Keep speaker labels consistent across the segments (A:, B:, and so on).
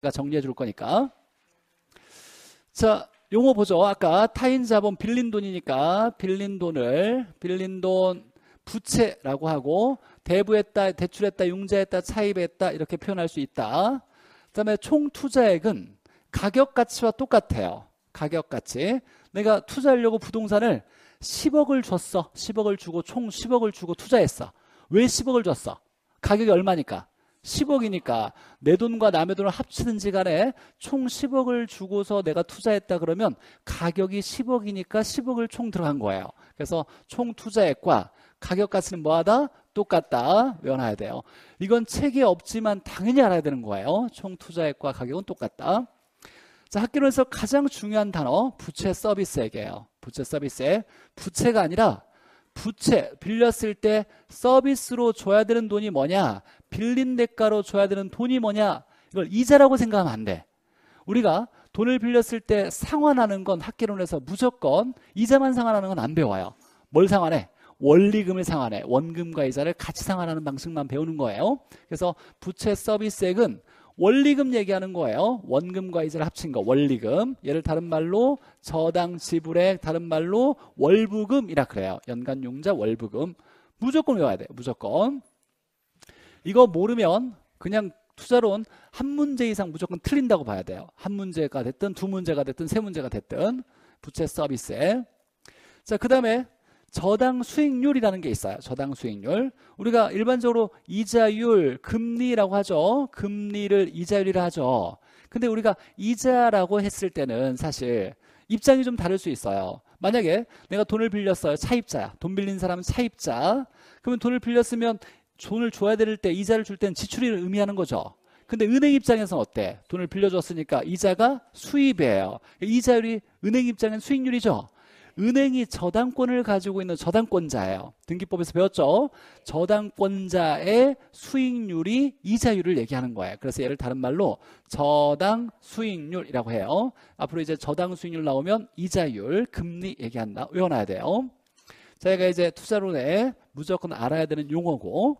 A: 가 정리해 줄 거니까. 자, 용어 보죠. 아까 타인 자본 빌린 돈이니까 빌린 돈을 빌린 돈 부채라고 하고 대부했다, 대출했다, 융자했다, 차입했다 이렇게 표현할 수 있다. 그다음에 총 투자액은 가격 가치와 똑같아요. 가격 가치. 내가 투자하려고 부동산을 10억을 줬어. 10억을 주고 총 10억을 주고 투자했어. 왜 10억을 줬어? 가격이 얼마니까? 10억이니까 내 돈과 남의 돈을 합치든지 간에 총 10억을 주고서 내가 투자했다 그러면 가격이 10억이니까 10억을 총 들어간 거예요. 그래서 총 투자액과 가격 가치는 뭐하다? 똑같다. 외워놔야 돼요. 이건 책에 없지만 당연히 알아야 되는 거예요. 총 투자액과 가격은 똑같다. 자, 학교론에서 가장 중요한 단어 부채 서비스액이에요. 부채 서비스액. 부채가 아니라 부채 빌렸을 때 서비스로 줘야 되는 돈이 뭐냐? 빌린 대가로 줘야 되는 돈이 뭐냐? 이걸 이자라고 생각하면 안 돼. 우리가 돈을 빌렸을 때 상환하는 건 학계론에서 무조건 이자만 상환하는 건 안 배워요. 뭘 상환해? 원리금을 상환해. 원금과 이자를 같이 상환하는 방식만 배우는 거예요. 그래서 부채 서비스액은 원리금 얘기하는 거예요. 원금과 이자를 합친 거, 원리금. 얘를 다른 말로 저당 지불액, 다른 말로 월부금이라 그래요. 연간 용자 월부금. 무조건 외워야 돼, 무조건. 이거 모르면 그냥 투자론 한 문제 이상 무조건 틀린다고 봐야 돼요. 한 문제가 됐든 두 문제가 됐든 세 문제가 됐든 부채 서비스에 자그 다음에 저당 수익률이라는 게 있어요. 저당 수익률. 우리가 일반적으로 이자율, 금리라고 하죠. 금리를 이자율이라 하죠. 근데 우리가 이자라고 했을 때는 사실 입장이 좀 다를 수 있어요. 만약에 내가 돈을 빌렸어요. 차입자야. 돈 빌린 사람은 차입자. 그러면 돈을 빌렸으면 돈을 줘야 될 때 이자를 줄 때는 지출을 의미하는 거죠. 근데 은행 입장에서는 어때? 돈을 빌려줬으니까 이자가 수입이에요. 이자율이 은행 입장엔 수익률이죠. 은행이 저당권을 가지고 있는 저당권자예요. 등기법에서 배웠죠. 저당권자의 수익률이 이자율을 얘기하는 거예요. 그래서 얘를 다른 말로 저당 수익률이라고 해요. 앞으로 이제 저당 수익률 나오면 이자율, 금리 얘기한다. 외워놔야 돼요. 저희가 이제 투자론에 무조건 알아야 되는 용어고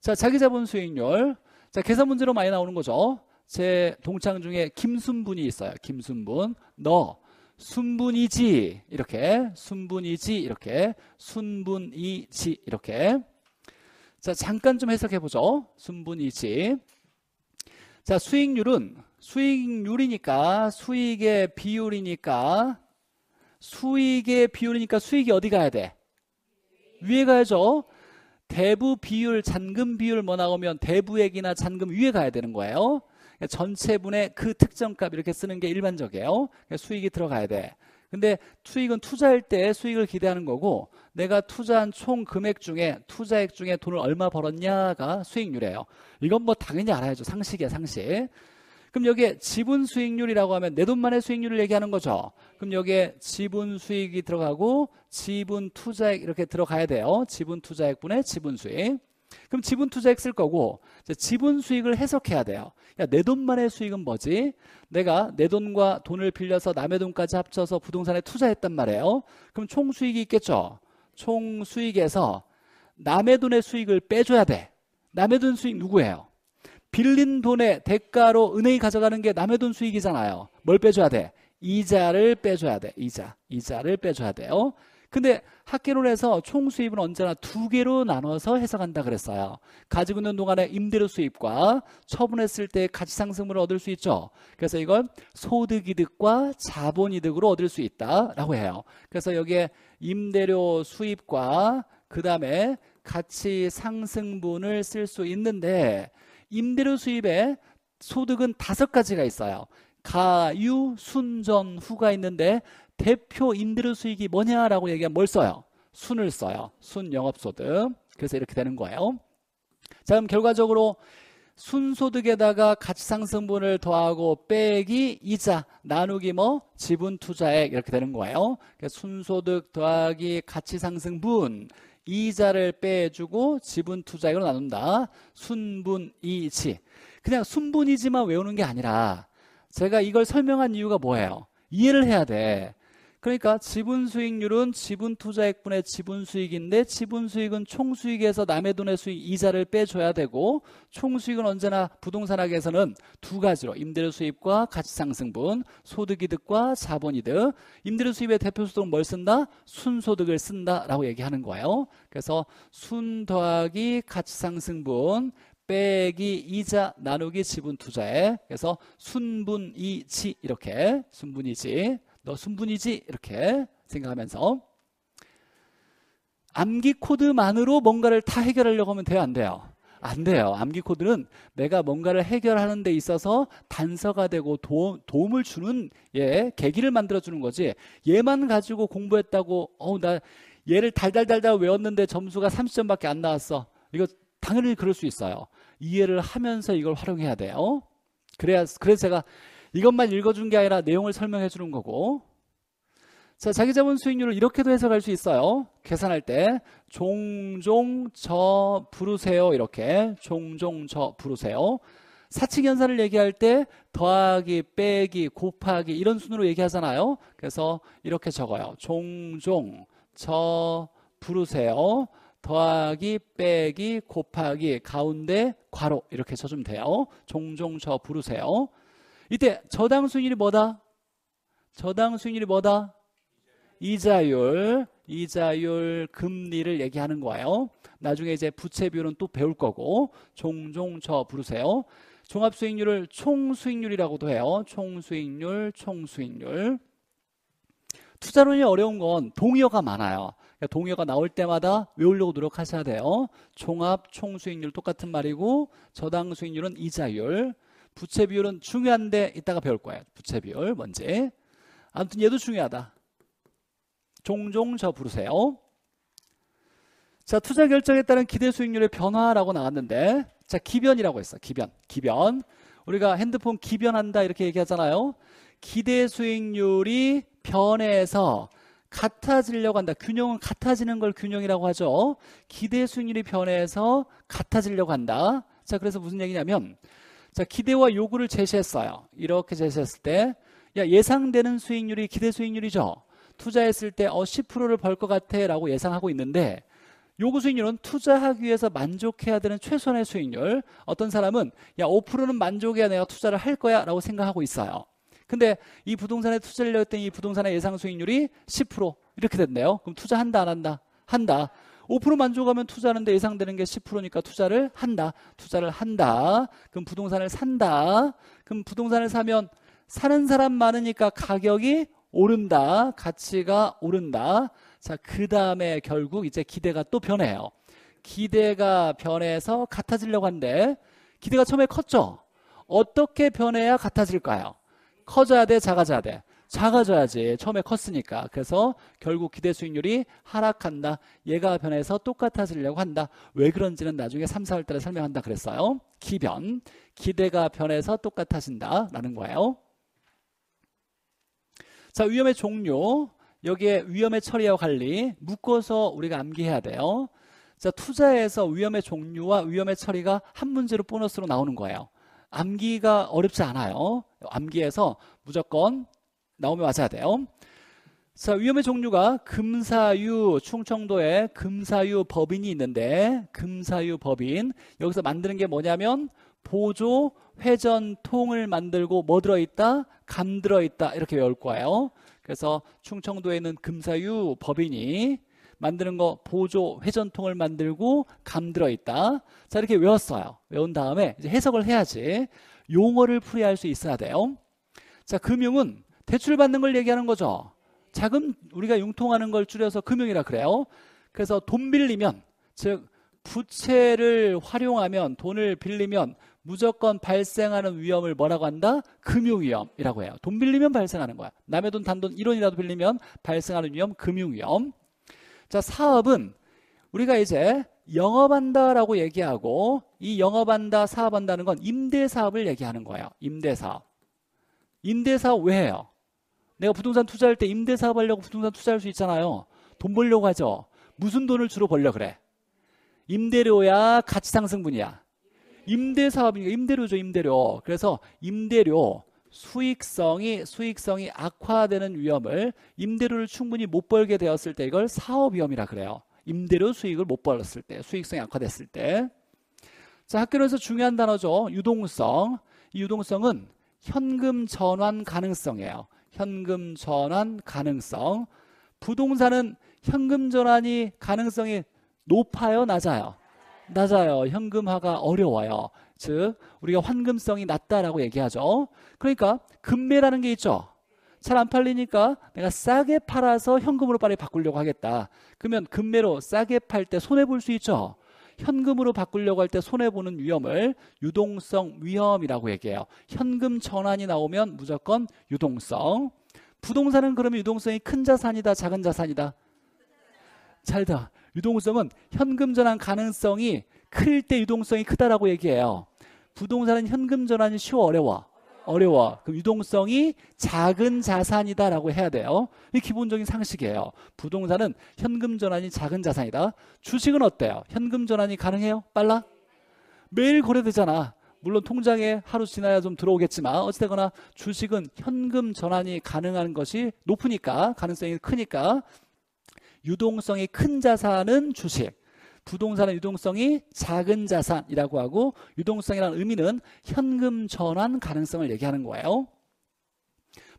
A: 자, 자기자본 수익률. 자, 계산 문제로 많이 나오는 거죠. 제 동창 중에 김순분이 있어요. 김순분. 너 순분이지. 이렇게. 순분이지. 이렇게. 순분이지. 이렇게. 자, 잠깐 좀 해석해 보죠. 순분이지. 자, 수익률은 수익률이니까 수익의 비율이니까 수익의 비율이니까 수익이 어디 가야 돼? 위에 가야죠. 대부 비율, 잔금 비율 뭐 나오면 대부액이나 잔금 위에 가야 되는 거예요. 그러니까 전체분의 그 특정값 이렇게 쓰는 게 일반적이에요. 그러니까 수익이 들어가야 돼. 근데 수익은 투자할 때 수익을 기대하는 거고 내가 투자한 총 금액 중에 투자액 중에 돈을 얼마 벌었냐가 수익률이에요. 이건 뭐 당연히 알아야죠. 상식이야, 상식. 그럼 여기에 지분 수익률이라고 하면 내 돈만의 수익률을 얘기하는 거죠. 그럼 여기에 지분 수익이 들어가고 지분 투자액 이렇게 들어가야 돼요. 지분 투자액분의 지분 수익. 그럼 지분 투자액 쓸 거고 지분 수익을 해석해야 돼요. 야, 내 돈만의 수익은 뭐지? 내가 내 돈과 돈을 빌려서 남의 돈까지 합쳐서 부동산에 투자했단 말이에요. 그럼 총 수익이 있겠죠. 총 수익에서 남의 돈의 수익을 빼줘야 돼. 남의 돈 수익 누구예요? 빌린 돈의 대가로 은행이 가져가는 게 남의 돈 수익이잖아요. 뭘 빼줘야 돼? 이자를 빼줘야 돼. 이자. 이자를 빼줘야 돼요. 근데 학계론해서총 수입은 언제나 두 개로 나눠서 해석한다 그랬어요. 가지고 있는 동안의 임대료 수입과 처분했을 때 가치 상승분을 얻을 수 있죠. 그래서 이건 소득 이득과 자본 이득으로 얻을 수 있다라고 해요. 그래서 여기에 임대료 수입과 그다음에 가치 상승분을 쓸 수 있는데 임대료 수입에 소득은 다섯 가지가 있어요. 가유, 순전, 후가 있는데 대표 임대료 수익이 뭐냐라고 얘기하면 뭘 써요? 순을 써요. 순 영업소득. 그래서 이렇게 되는 거예요. 자 그럼 결과적으로 순소득에다가 가치상승분을 더하고 빼기 이자 나누기 뭐 지분 투자액 이렇게 되는 거예요. 그러니까 순소득 더하기 가치상승분 이자를 빼주고 지분 투자액으로 나눈다. 순분이치. 그냥 순분이지만 외우는 게 아니라 제가 이걸 설명한 이유가 뭐예요? 이해를 해야 돼. 그러니까 지분 수익률은 지분 투자액분의 지분 수익인데 지분 수익은 총 수익에서 남의 돈의 수익 이자를 빼줘야 되고 총 수익은 언제나 부동산학에서는 두 가지로 임대료 수입과 가치 상승분, 소득 이득과 자본 이득. 임대료 수입의 대표 수동은 뭘 쓴다? 순소득을 쓴다라고 얘기하는 거예요. 그래서 순 더하기 가치 상승분 빼기 이자 나누기 지분 투자에 그래서 순분이치 이렇게 순분이지 너 순분이지? 이렇게 생각하면서 암기 코드만으로 뭔가를 다 해결하려고 하면 돼요? 안 돼요? 안 돼요. 암기 코드는 내가 뭔가를 해결하는 데 있어서 단서가 되고 도, 움을 주는 예, 계기를 만들어 주는 거지. 얘만 가지고 공부했다고 어나 우 얘를 달달달달 외웠는데 점수가 30점밖에 안 나왔어. 이거 당연히 그럴 수 있어요. 이해를 하면서 이걸 활용해야 돼요. 그래야 그래서 제가 이것만 읽어준 게 아니라 내용을 설명해 주는 거고 자, 자기자본 수익률을 이렇게도 해석할 수 있어요. 계산할 때 종종 저 부르세요. 이렇게 종종 저 부르세요. 사칙연산을 얘기할 때 더하기, 빼기, 곱하기 이런 순으로 얘기하잖아요. 그래서 이렇게 적어요. 종종 저 부르세요. 더하기, 빼기, 곱하기, 가운데, 괄호 이렇게 쳐주면 돼요. 종종 저 부르세요. 이때 저당 수익률이 뭐다? 저당 수익률이 뭐다? 이자율, 이자율 금리를 얘기하는 거예요. 나중에 이제 부채 비율은 또 배울 거고 종종 저 부르세요. 종합 수익률을 총 수익률이라고도 해요. 총 수익률, 총 수익률. 투자론이 어려운 건 동의어가 많아요. 그러니까 동의어가 나올 때마다 외우려고 노력하셔야 돼요. 종합, 총 수익률 똑같은 말이고 저당 수익률은 이자율. 부채 비율은 중요한데 이따가 배울 거예요. 부채 비율 뭔지. 아무튼 얘도 중요하다. 종종 저 부르세요. 자, 투자 결정에 따른 기대 수익률의 변화라고 나왔는데 자, 기변이라고 했어. 기변. 기변. 우리가 핸드폰 기변한다 이렇게 얘기하잖아요. 기대 수익률이 변해서 같아지려고 한다. 균형은 같아지는 걸 균형이라고 하죠. 기대 수익률이 변해서 같아지려고 한다. 자, 그래서 무슨 얘기냐면 자, 기대와 요구를 제시했어요. 이렇게 제시했을 때, 야, 예상되는 수익률이 기대 수익률이죠. 투자했을 때, 어, 10%를 벌 것 같아. 라고 예상하고 있는데, 요구 수익률은 투자하기 위해서 만족해야 되는 최소한의 수익률. 어떤 사람은, 야, 5%는 만족해야 내가 투자를 할 거야. 라고 생각하고 있어요. 근데 이 부동산에 투자를 했더니 이 부동산의 예상 수익률이 10% 이렇게 됐네요 그럼 투자한다, 안 한다? 한다. 5% 만족하면 투자하는데 예상되는 게 10%니까 투자를 한다. 투자를 한다. 그럼 부동산을 산다. 그럼 부동산을 사면 사는 사람 많으니까 가격이 오른다. 가치가 오른다. 자, 그 다음에 결국 이제 기대가 또 변해요. 기대가 변해서 같아지려고 한데 기대가 처음에 컸죠. 어떻게 변해야 같아질까요? 커져야 돼, 작아져야 돼. 작아져야지 처음에 컸으니까 그래서 결국 기대 수익률이 하락한다 얘가 변해서 똑같아지려고 한다 왜 그런지는 나중에 3, 4월 달에 설명한다 그랬어요 기변 기대가 변해서 똑같아진다 라는 거예요 자 위험의 종류 여기에 위험의 처리와 관리 묶어서 우리가 암기해야 돼요 자 투자에서 위험의 종류와 위험의 처리가 한 문제로 보너스로 나오는 거예요 암기가 어렵지 않아요 암기에서 무조건 나오면 맞아야 돼요. 자, 위험의 종류가 금사유 충청도에 금사유 법인이 있는데 금사유 법인 여기서 만드는 게 뭐냐면 보조 회전통을 만들고 뭐 들어있다? 감 들어있다 이렇게 외울 거예요. 그래서 충청도에 있는 금사유 법인이 만드는 거 보조 회전통을 만들고 감 들어있다. 자 이렇게 외웠어요. 외운 다음에 이제 해석을 해야지 용어를 풀이할 수 있어야 돼요. 자 금융은 대출받는 걸 얘기하는 거죠. 자금 우리가 융통하는 걸 줄여서 금융이라 그래요. 그래서 돈 빌리면 즉 부채를 활용하면 돈을 빌리면 무조건 발생하는 위험을 뭐라고 한다? 금융위험이라고 해요. 돈 빌리면 발생하는 거야. 남의 돈 단돈 1원이라도 빌리면 발생하는 위험 금융위험. 자, 사업은 우리가 이제 영업한다라고 얘기하고 이 영업한다 사업한다는 건 임대사업을 얘기하는 거예요. 임대사업. 임대사업 왜 해요? 내가 부동산 투자할 때 임대사업 하려고 부동산 투자할 수 있잖아요. 돈 벌려고 하죠. 무슨 돈을 주로 벌려 그래? 임대료야 가치상승분이야. 임대사업이니까 임대료죠 임대료. 그래서 임대료 수익성이 수익성이 악화되는 위험을 임대료를 충분히 못 벌게 되었을 때 이걸 사업 위험이라 그래요. 임대료 수익을 못 벌었을 때 수익성이 악화됐을 때. 자 학교에서 중요한 단어죠 유동성. 이 유동성은 현금 전환 가능성이에요. 현금 전환 가능성. 부동산은 현금 전환이 가능성이 높아요, 낮아요? 낮아요. 현금화가 어려워요. 즉 우리가 환금성이 낮다라고 얘기하죠. 그러니까 금매라는 게 있죠. 잘 안 팔리니까 내가 싸게 팔아서 현금으로 빨리 바꾸려고 하겠다. 그러면 금매로 싸게 팔 때 손해 볼 수 있죠. 현금으로 바꾸려고 할 때 손해보는 위험을 유동성 위험이라고 얘기해요. 현금 전환이 나오면 무조건 유동성. 부동산은 그러면 유동성이 큰 자산이다, 작은 자산이다? 잘다. 유동성은 현금 전환 가능성이 클 때 유동성이 크다라고 얘기해요. 부동산은 현금 전환이 쉬워 어려워. 어려워. 그 유동성이 작은 자산이다라고 해야 돼요. 이 기본적인 상식이에요. 부동산은 현금 전환이 작은 자산이다. 주식은 어때요? 현금 전환이 가능해요? 빨라? 매일 거래되잖아. 물론 통장에 하루 지나야 좀 들어오겠지만 어찌되거나 주식은 현금 전환이 가능한 것이 높으니까 가능성이 크니까 유동성이 큰 자산은 주식 부동산의 유동성이 작은 자산이라고 하고 유동성이라는 의미는 현금 전환 가능성을 얘기하는 거예요.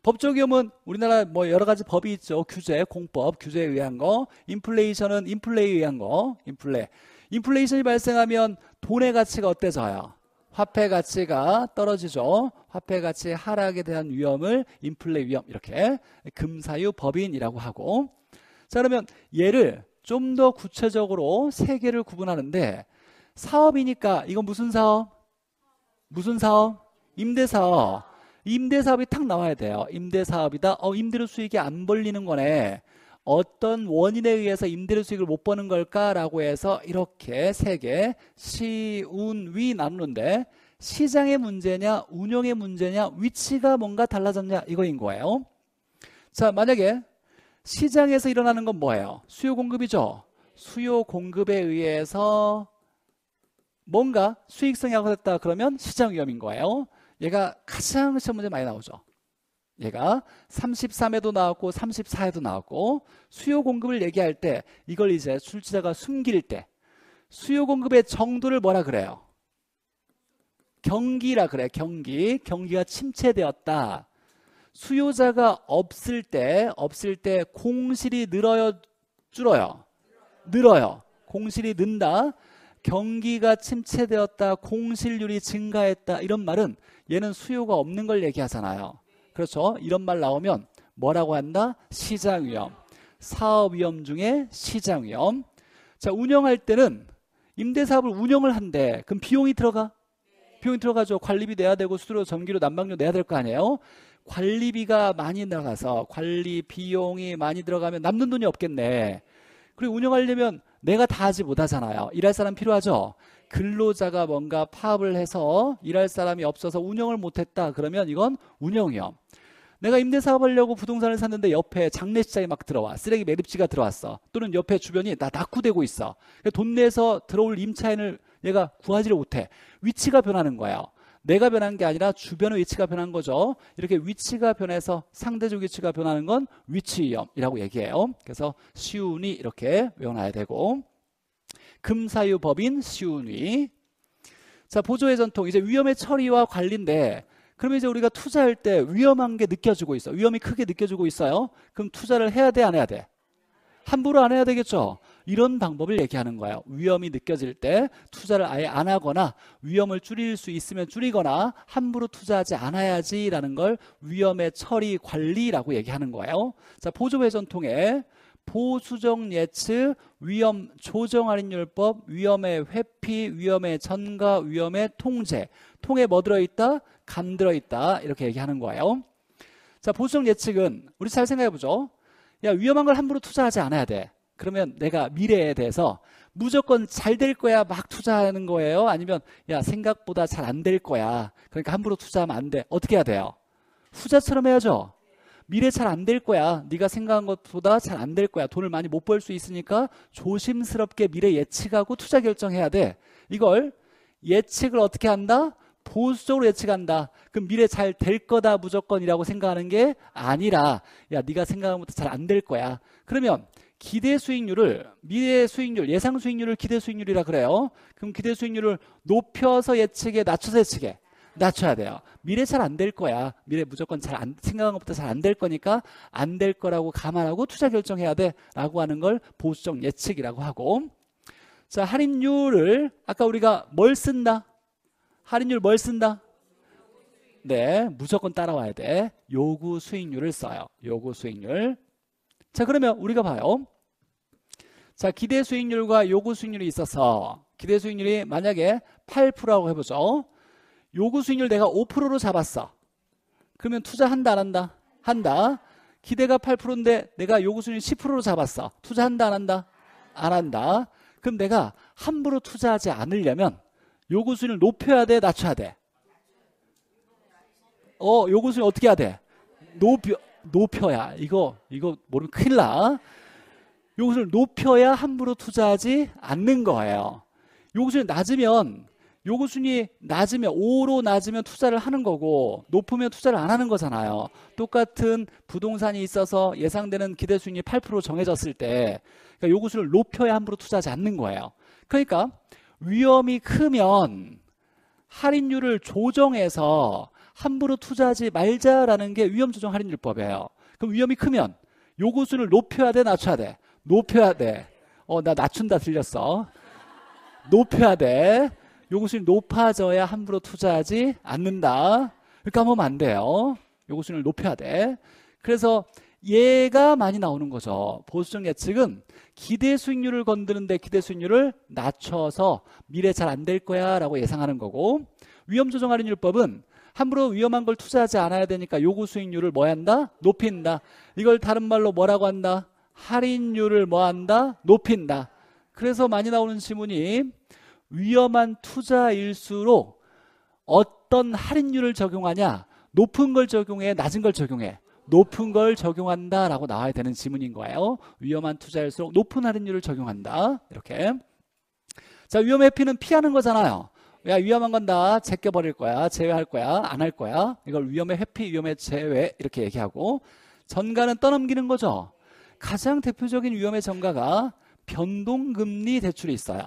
A: 법조기업은 우리나라 뭐 여러 가지 법이 있죠. 규제, 공법, 규제에 의한 거. 인플레이션은 인플레에 이 의한 거. 인플레. 인플레이션이 발생하면 돈의 가치가 어때서요 화폐 가치가 떨어지죠. 화폐 가치 하락에 대한 위험을 인플레 위험 이렇게 금사유 법인이라고 하고 자 그러면 얘를 좀더 구체적으로 세 개를 구분하는데 사업이니까 이건 무슨 사업? 무슨 사업? 임대사업. 임대사업이 탁 나와야 돼요. 임대사업이다. 어, 임대료 수익이 안 벌리는 거네. 어떤 원인에 의해서 임대료 수익을 못 버는 걸까라고 해서 이렇게 세 개 시, 운, 위 나누는데 시장의 문제냐, 운영의 문제냐, 위치가 뭔가 달라졌냐 이거인 거예요. 자, 만약에 시장에서 일어나는 건 뭐예요? 수요 공급이죠. 수요 공급에 의해서 뭔가 수익성이 약화됐다 그러면 시장 위험인 거예요. 얘가 가장 시험 문제 많이 나오죠. 얘가 33에도 나왔고 34에도 나왔고 수요 공급을 얘기할 때 이걸 이제 출제자가 숨길 때 수요 공급의 정도를 뭐라 그래요? 경기라 그래 경기 경기가 침체되었다 수요자가 없을 때 없을 때 공실이 늘어요 줄어요 늘어요 공실이 는다 경기가 침체되었다 공실률이 증가했다 이런 말은 얘는 수요가 없는 걸 얘기하잖아요 그렇죠 이런 말 나오면 뭐라고 한다 시장 위험 사업 위험 중에 시장 위험 자 운영할 때는 임대사업을 운영을 한대 그럼 비용이 들어가 비용이 들어가죠 관리비 내야 되고 수수료 전기료 난방료 내야 될 거 아니에요 관리비가 많이 나가서 관리 비용이 많이 들어가면 남는 돈이 없겠네. 그리고 운영하려면 내가 다 하지 못하잖아요. 일할 사람 필요하죠. 근로자가 뭔가 파업을 해서 일할 사람이 없어서 운영을 못했다. 그러면 이건 운영이요. 내가 임대사업 하려고 부동산을 샀는데 옆에 장례식장이막 들어와 쓰레기 매립지가 들어왔어 또는 옆에 주변이 나 낙후되고 있어 돈 내서 들어올 임차인을 얘가 구하지를 못해 위치가 변하는 거예요 내가 변한 게 아니라 주변의 위치가 변한 거죠. 이렇게 위치가 변해서 상대적 위치가 변하는 건 위치위험이라고 얘기해요. 그래서 시운이 이렇게 외워놔야 되고 금사유법인 시운이자 보조의 전통 이제 위험의 처리와 관리인데 그러면 이제 우리가 투자할 때 위험한 게 느껴지고 있어 위험이 크게 느껴지고 있어요 그럼 투자를 해야 돼 안 해야 돼 함부로 안 해야 되겠죠 이런 방법을 얘기하는 거예요. 위험이 느껴질 때 투자를 아예 안 하거나 위험을 줄일 수 있으면 줄이거나 함부로 투자하지 않아야지라는 걸 위험의 처리 관리라고 얘기하는 거예요. 자, 보조회전 통해 보수정 예측, 위험 조정 할인율법, 위험의 회피, 위험의 전가, 위험의 통제. 통에 뭐 들어있다? 감 들어있다. 이렇게 얘기하는 거예요. 자, 보수정 예측은 우리 잘 생각해보죠. 야, 위험한 걸 함부로 투자하지 않아야 돼. 그러면 내가 미래에 대해서 무조건 잘 될 거야 막 투자하는 거예요? 아니면 야 생각보다 잘 안 될 거야 그러니까 함부로 투자하면 안돼 어떻게 해야 돼요? 후자처럼 해야죠 미래 잘 안 될 거야 네가 생각한 것보다 잘 안 될 거야 돈을 많이 못 벌 수 있으니까 조심스럽게 미래 예측하고 투자 결정해야 돼 이걸 예측을 어떻게 한다? 보수적으로 예측한다. 그럼 미래 잘 될 거다 무조건이라고 생각하는 게 아니라 야 네가 생각한 것보다 잘 안 될 거야. 그러면 기대 수익률을 미래 수익률, 예상 수익률을 기대 수익률이라 그래요. 그럼 기대 수익률을 높여서 예측에 낮춰서 예측에 낮춰야 돼요. 미래 잘 안 될 거야. 미래 무조건 잘 안, 생각한 것보다 잘 안 될 거니까 안 될 거라고 감안하고 투자 결정해야 돼. 라고 하는 걸 보수적 예측이라고 하고. 자, 할인율을 아까 우리가 뭘 쓴다? 할인율 뭘 쓴다? 네, 무조건 따라와야 돼. 요구 수익률을 써요. 요구 수익률. 자 그러면 우리가 봐요. 자 기대 수익률과 요구 수익률이 있어서 기대 수익률이 만약에 8%라고 해보죠. 요구 수익률 내가 5%로 잡았어. 그러면 투자한다 안 한다? 한다. 기대가 8%인데 내가 요구 수익률 10%로 잡았어. 투자한다 안 한다? 안 한다. 그럼 내가 함부로 투자하지 않으려면 요구 수익률 높여야 돼, 낮춰야 돼. 어, 요구 수익률 어떻게 해야 돼? 높여 높여야 이거 이거 모르면 큰일 나. 요것을 높여야 함부로 투자하지 않는 거예요. 요것을 낮으면 요구순위 낮으면 5로 낮으면 투자를 하는 거고 높으면 투자를 안 하는 거잖아요. 똑같은 부동산이 있어서 예상되는 기대 수익이 8% 정해졌을 때 그러니까 요구수를 높여야 함부로 투자하지 않는 거예요. 그러니까 위험이 크면 할인율을 조정해서 함부로 투자하지 말자라는 게 위험 조정 할인율법이에요. 그럼 위험이 크면 요구수를 높여야 돼, 낮춰야 돼? 높여야 돼. 어, 나 낮춘다 들렸어. 높여야 돼. 요구수를 높아져야 함부로 투자하지 않는다. 까먹으면 그러니까 안 돼요. 요구수를 높여야 돼. 그래서 얘가 많이 나오는 거죠. 보수적 예측은 기대 수익률을 건드는데 기대 수익률을 낮춰서 미래 잘 안 될 거야 라고 예상하는 거고 위험 조정 할인율법은 함부로 위험한 걸 투자하지 않아야 되니까 요구 수익률을 뭐 한다? 높인다. 이걸 다른 말로 뭐라고 한다? 할인율을 뭐 한다? 높인다. 그래서 많이 나오는 질문이 위험한 투자일수록 어떤 할인율을 적용하냐? 높은 걸 적용해, 낮은 걸 적용해. 높은 걸 적용한다라고 나와야 되는 지문인 거예요. 위험한 투자일수록 높은 할인율을 적용한다. 이렇게. 자, 위험 회피는 피하는 거잖아요. 야 위험한 건 다 제껴버릴 거야 제외할 거야 안 할 거야 이걸 위험의 회피 위험의 제외 이렇게 얘기하고 전가는 떠넘기는 거죠 가장 대표적인 위험의 전가가 변동금리 대출이 있어요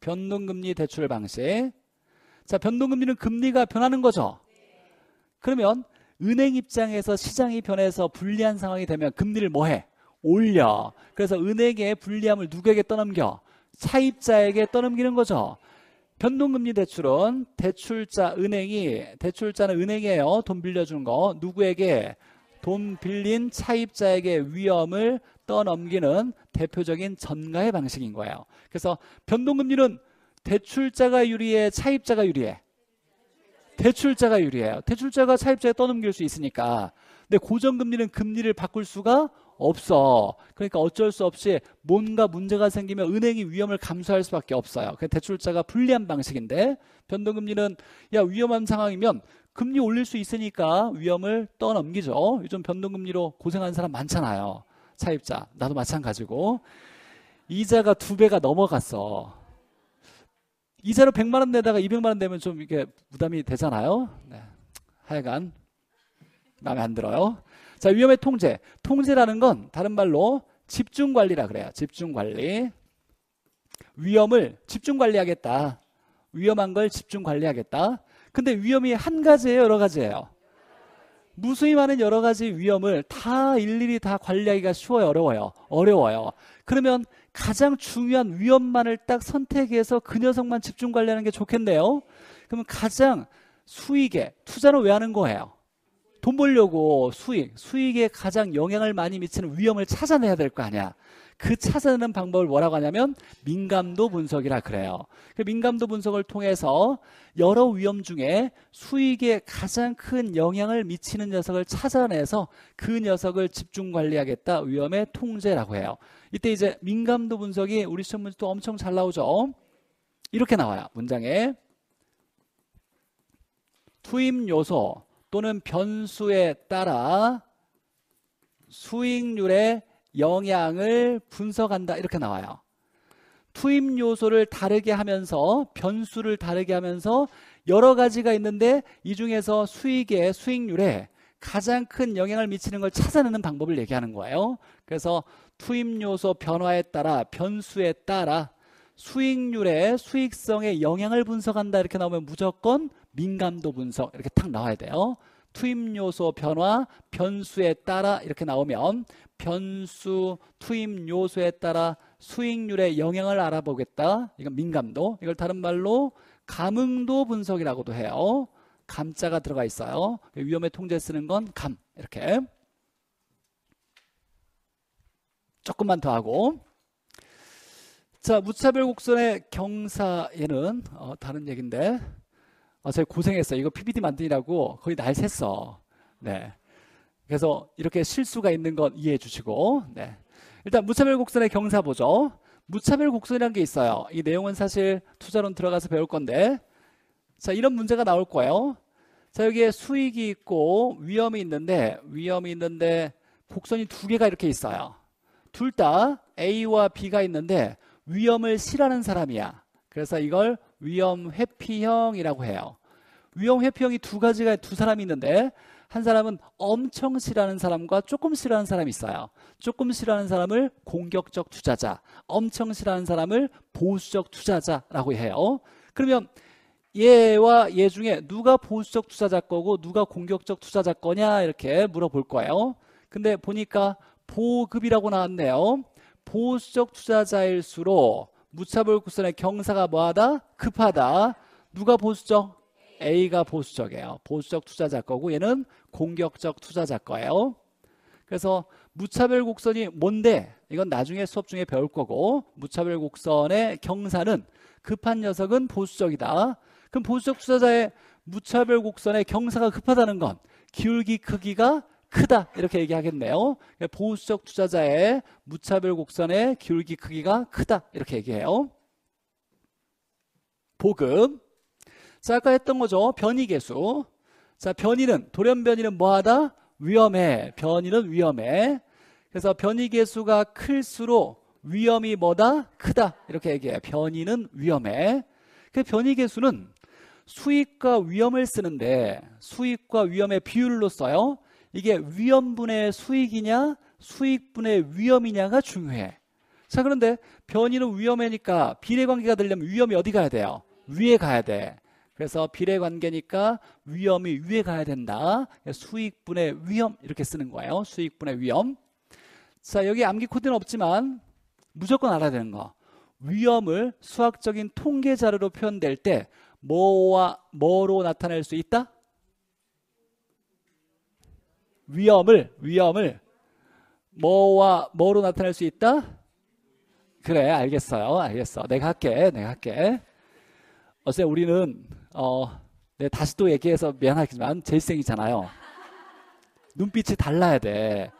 A: 변동금리 대출 방식 자 변동금리는 금리가 변하는 거죠 그러면 은행 입장에서 시장이 변해서 불리한 상황이 되면 금리를 뭐해? 올려. 그래서 은행의 불리함을 누구에게 떠넘겨? 차입자에게 떠넘기는 거죠. 변동금리 대출은 대출자 은행이 대출자는 은행이에요. 돈빌려주는거 누구에게 돈 빌린 차입자에게 위험을 떠넘기는 대표적인 전가의 방식인 거예요. 그래서 변동금리는 대출자가 유리해 차입자가 유리해 대출자가 유리해요. 대출자가 차입자에 떠넘길 수 있으니까. 근데 고정금리는 금리를 바꿀 수가 없어. 그러니까 어쩔 수 없이 뭔가 문제가 생기면 은행이 위험을 감수할 수밖에 없어요. 그 대출자가 불리한 방식인데 변동금리는 야 위험한 상황이면 금리 올릴 수 있으니까 위험을 떠넘기죠. 요즘 변동금리로 고생하는 사람 많잖아요. 차입자 나도 마찬가지고 이자가 두 배가 넘어갔어. 이자로 100만 원 내다가 200만 원 내면 좀 이게 부담이 되잖아요. 네. 하여간 마음에 안 들어요. 자, 위험의 통제. 통제라는 건 다른 말로 집중 관리라 그래요. 집중 관리. 위험을 집중 관리하겠다. 위험한 걸 집중 관리하겠다. 근데 위험이 한 가지예요, 여러 가지예요. 무수히 많은 여러 가지 위험을 다 일일이 다 관리하기가 쉬워요, 어려워요. 어려워요. 그러면 가장 중요한 위험만을 딱 선택해서 그 녀석만 집중 관리하는 게 좋겠네요. 그러면 가장 수익에 투자를 왜 하는 거예요? 돈 벌려고 수익, 수익에 가장 영향을 많이 미치는 위험을 찾아내야 될 거 아니야. 그 찾아내는 방법을 뭐라고 하냐면 민감도 분석이라 그래요. 그 민감도 분석을 통해서 여러 위험 중에 수익에 가장 큰 영향을 미치는 녀석을 찾아내서 그 녀석을 집중 관리하겠다 위험의 통제라고 해요. 이때 이제 민감도 분석이 우리 시험 문제도 엄청 잘 나오죠. 이렇게 나와요. 문장에 투입 요소 또는 변수에 따라 수익률의 영향을 분석한다 이렇게 나와요. 투입 요소를 다르게 하면서 변수를 다르게 하면서 여러 가지가 있는데 이 중에서 수익의 수익률에 가장 큰 영향을 미치는 걸 찾아내는 방법을 얘기하는 거예요. 그래서 투입 요소 변화에 따라 변수에 따라 수익률의 수익성에 영향을 분석한다 이렇게 나오면 무조건 민감도 분석 이렇게 탁 나와야 돼요. 투입 요소 변화 변수에 따라 이렇게 나오면 변수 투입 요소에 따라 수익률의 영향을 알아보겠다. 이건 민감도. 이걸 다른 말로 감응도 분석이라고도 해요. 감자가 들어가 있어요. 위험의 통제 쓰는 건 감. 이렇게. 조금만 더 하고. 자, 무차별 곡선의 경사 에는 어, 다른 얘기인데 아, 저희 고생했어. 이거 PPT 만드느라고 거의 날 샜어. 네. 그래서 이렇게 실수가 있는 건 이해해 주시고, 네. 일단 무차별 곡선의 경사 보죠. 무차별 곡선이라는 게 있어요. 이 내용은 사실 투자론 들어가서 배울 건데, 자, 이런 문제가 나올 거예요. 자, 여기에 수익이 있고 위험이 있는데, 위험이 있는데, 곡선이 두 개가 이렇게 있어요. 둘 다 A와 B가 있는데, 위험을 싫어하는 사람이야. 그래서 이걸 위험 회피형이라고 해요. 위험 회피형이 두 가지가 두 사람이 있는데 한 사람은 엄청 싫어하는 사람과 조금 싫어하는 사람이 있어요. 조금 싫어하는 사람을 공격적 투자자, 엄청 싫어하는 사람을 보수적 투자자라고 해요. 그러면 얘와 얘 중에 누가 보수적 투자자 거고 누가 공격적 투자자 거냐 이렇게 물어볼 거예요. 근데 보니까 보급이라고 나왔네요. 보수적 투자자일수록 무차별곡선의 경사가 뭐하다? 급하다. 누가 보수적? A가 보수적이에요. 보수적 투자자 거고 얘는 공격적 투자자 거예요. 그래서 무차별 곡선이 뭔데? 이건 나중에 수업 중에 배울 거고 무차별 곡선의 경사는 급한 녀석은 보수적이다. 그럼 보수적 투자자의 무차별 곡선의 경사가 급하다는 건 기울기 크기가 크다 이렇게 얘기하겠네요. 그러니까 보수적 투자자의 무차별 곡선의 기울기 크기가 크다 이렇게 얘기해요. 보급. 자 아까 했던 거죠. 변이계수. 자 변이는 돌연변이는 뭐하다? 위험해. 변이는 위험해. 그래서 변이계수가 클수록 위험이 뭐다? 크다 이렇게 얘기해. 요 변이는 위험해. 그 변이계수는 수익과 위험을 쓰는데 수익과 위험의 비율로 써요. 이게 위험분의 수익이냐 수익분의 위험이냐가 중요해. 자 그런데 변이는 위험해니까 비례관계가 되려면 위험이 어디 가야 돼요? 위에 가야 돼. 그래서 비례관계니까 위험이 위에 가야 된다. 수익분의 위험 이렇게 쓰는 거예요. 수익분의 위험. 자 여기 암기 코드는 없지만 무조건 알아야 되는 거. 위험을 수학적인 통계 자료로 표현될 때 뭐와 뭐로 나타낼 수 있다? 위험을 위험을 뭐와 뭐로 나타낼 수 있다? 그래 알겠어요 알겠어 내가 할게 내가 할게 어제 우리는 어 네, 다시 또 얘기해서 미안하지만 재생이잖아요 눈빛이 달라야 돼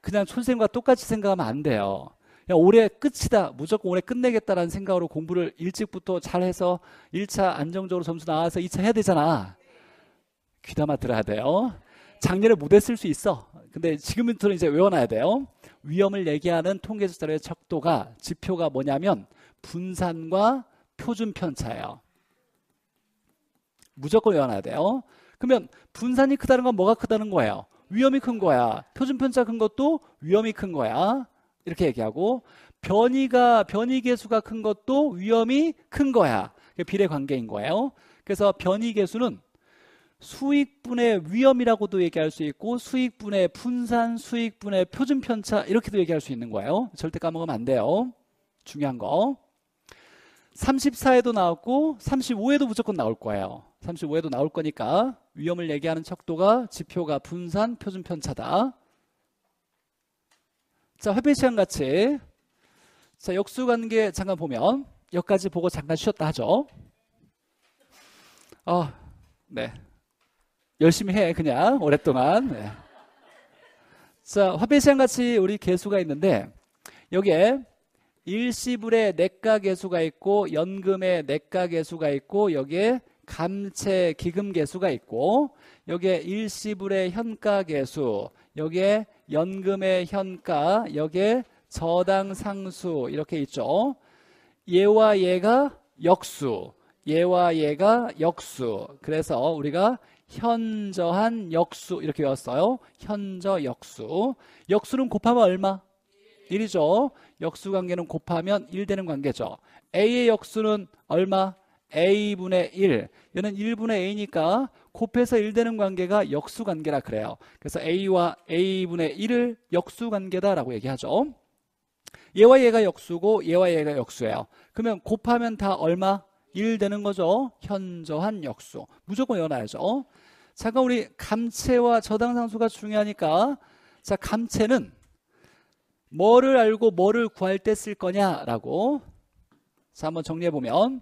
A: 그냥 선생과 똑같이 생각하면 안 돼요 그냥 올해 끝이다 무조건 올해 끝내겠다라는 생각으로 공부를 일찍부터 잘해서 1차 안정적으로 점수 나와서 2차 해야 되잖아 귀담아 들어야 돼요 작년에 못했을 수 있어. 근데 지금부터는 이제 외워놔야 돼요. 위험을 얘기하는 통계수자료의 척도가 지표가 뭐냐면 분산과 표준 편차예요. 무조건 외워놔야 돼요. 그러면 분산이 크다는 건 뭐가 크다는 거예요? 위험이 큰 거야. 표준 편차 큰 것도 위험이 큰 거야. 이렇게 얘기하고 변이가 변이 개수가 큰 것도 위험이 큰 거야. 비례 관계인 거예요. 그래서 변이 개수는 수익분의 위험이라고도 얘기할 수 있고 수익분의 분산, 수익분의 표준 편차 이렇게도 얘기할 수 있는 거예요. 절대 까먹으면 안 돼요. 중요한 거. 34에도 나왔고 35에도 무조건 나올 거예요. 35에도 나올 거니까 위험을 얘기하는 척도가 지표가 분산, 표준 편차다. 자, 회피 시간 같이 자, 역수 관계 잠깐 보면 여기까지 보고 잠깐 쉬었다 하죠. 아, 네. 열심히 해 그냥 오랫동안. 네. 자 화폐시장 같이 우리 개수가 있는데 여기에 일시불의 내과 개수가 있고 연금의 내과 개수가 있고 여기에 감채 기금 개수가 있고 여기에 일시불의 현가 개수 여기에 연금의 현가 여기에 저당 상수 이렇게 있죠 예와 예가 역수 예와 예가 역수 그래서 우리가 현저한 역수 이렇게 외웠어요. 현저 역수. 역수는 곱하면 얼마? 1이죠. 역수 관계는 곱하면 1 되는 관계죠. A의 역수는 얼마? A분의 1. 얘는 1분의 A니까 곱해서 1 되는 관계가 역수 관계라 그래요. 그래서 A와 A분의 1을 역수 관계다라고 얘기하죠. 얘와 얘가 역수고 얘와 얘가 역수예요. 그러면 곱하면 다 얼마? 1 되는 거죠. 현저한 역수. 무조건 외워놔야죠. 잠깐 우리 감채와 저당상수가 중요하니까 자감채는 뭐를 알고 뭐를 구할 때 쓸 거냐라고 자 한번 정리해 보면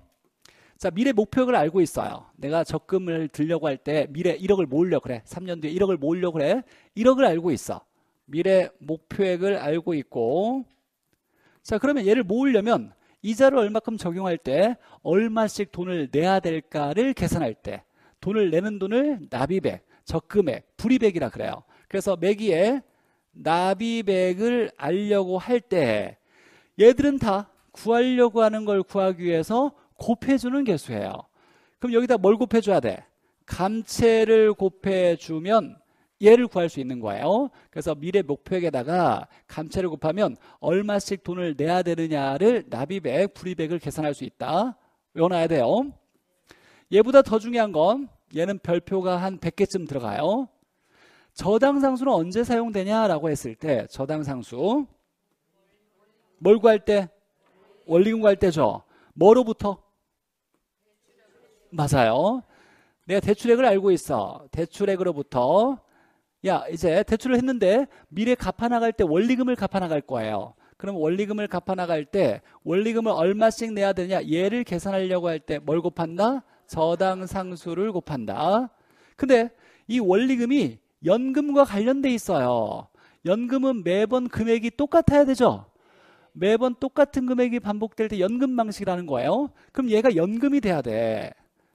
A: 자 미래 목표를 알고 있어요 내가 적금을 들려고 할 때 미래 1억을 모으려 그래 3년 뒤에 1억을 모으려 그래 1억을 알고 있어 미래 목표액을 알고 있고 자 그러면 얘를 모으려면 이자를 얼마큼 적용할 때 얼마씩 돈을 내야 될까를 계산할 때 돈을 내는 돈을 나비백, 적금액, 불이백이라 그래요. 그래서 매기에 나비백을 알려고 할 때 얘들은 다 구하려고 하는 걸 구하기 위해서 곱해주는 개수예요. 그럼 여기다 뭘 곱해줘야 돼? 감채를 곱해주면 얘를 구할 수 있는 거예요. 그래서 미래 목표액에다가 감채를 곱하면 얼마씩 돈을 내야 되느냐를 나비백, 불이백을 계산할 수 있다. 외워놔야 돼요. 얘보다 더 중요한 건 얘는 별표가 한 100개쯤 들어가요. 저당 상수는 언제 사용되냐라고 했을 때 저당 상수 뭘 구할 때 원리금 구할 때죠. 뭐로부터? 맞아요. 내가 대출액을 알고 있어. 대출액으로부터 야 이제 대출을 했는데 미래 갚아 나갈 때 원리금을 갚아 나갈 거예요. 그럼 원리금을 갚아 나갈 때 원리금을 얼마씩 내야 되냐 얘를 계산하려고 할 때 뭘 곱한다? 저당 상수를 곱한다. 근데 이 원리금이 연금과 관련돼 있어요. 연금은 매번 금액이 똑같아야 되죠. 매번 똑같은 금액이 반복될 때 연금 방식이라는 거예요. 그럼 얘가 연금이 돼야 돼.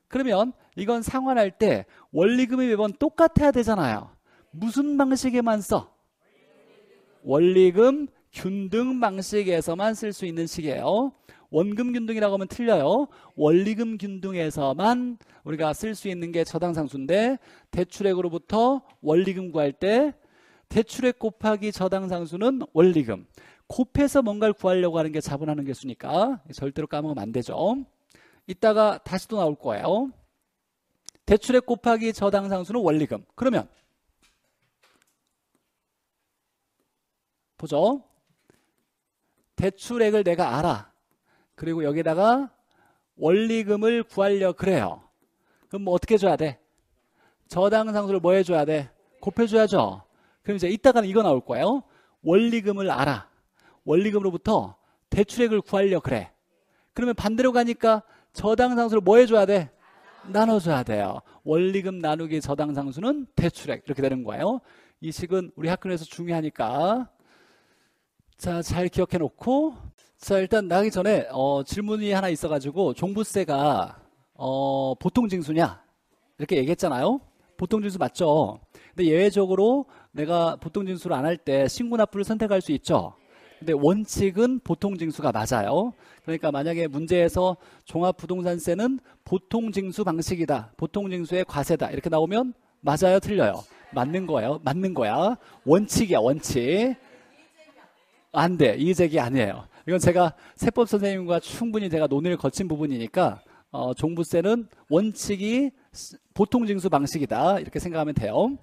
A: 그러면 이건 상환할 때 원리금이 매번 똑같아야 되잖아요. 무슨 방식에만 써? 원리금 균등 방식에서만 쓸 수 있는 식이에요. 원금 균등이라고 하면 틀려요. 원리금 균등에서만 우리가 쓸 수 있는 게 저당 상수인데 대출액으로부터 원리금 구할 때 대출액 곱하기 저당 상수는 원리금. 곱해서 뭔가를 구하려고 하는 게 자본하는 개수니까 절대로 까먹으면 안 되죠. 이따가 다시 또 나올 거예요. 대출액 곱하기 저당 상수는 원리금. 그러면 보죠. 대출액을 내가 알아. 그리고 여기다가 원리금을 구하려 그래요. 그럼 뭐 어떻게 줘야 돼? 저당 상수를 뭐 해줘야 돼? 곱해줘야죠. 그럼 이제 이따가는 이거 나올 거예요. 원리금을 알아. 원리금으로부터 대출액을 구하려 그래. 그러면 반대로 가니까 저당 상수를 뭐 해줘야 돼? 나눠줘야 돼요. 원리금 나누기 저당 상수는 대출액 이렇게 되는 거예요. 이 식은 우리 학교에서 중요하니까 자, 잘 기억해 놓고. 자, 일단 나기 전에 어, 질문이 하나 있어가지고 종부세가 어, 보통 징수냐? 이렇게 얘기했잖아요. 보통 징수 맞죠? 근데 예외적으로 내가 보통 징수를 안 할 때 신고납부를 선택할 수 있죠. 근데 원칙은 보통 징수가 맞아요. 그러니까 만약에 문제에서 종합부동산세는 보통 징수 방식이다. 보통 징수의 과세다. 이렇게 나오면 맞아요, 틀려요. 맞는 거예요. 맞는 거야. 원칙이야, 원칙. 안 돼. 이의제기 아니에요. 이건 제가 세법 선생님과 충분히 제가 논의를 거친 부분이니까 어, 종부세는 원칙이 보통 징수 방식이다. 이렇게 생각하면 돼요.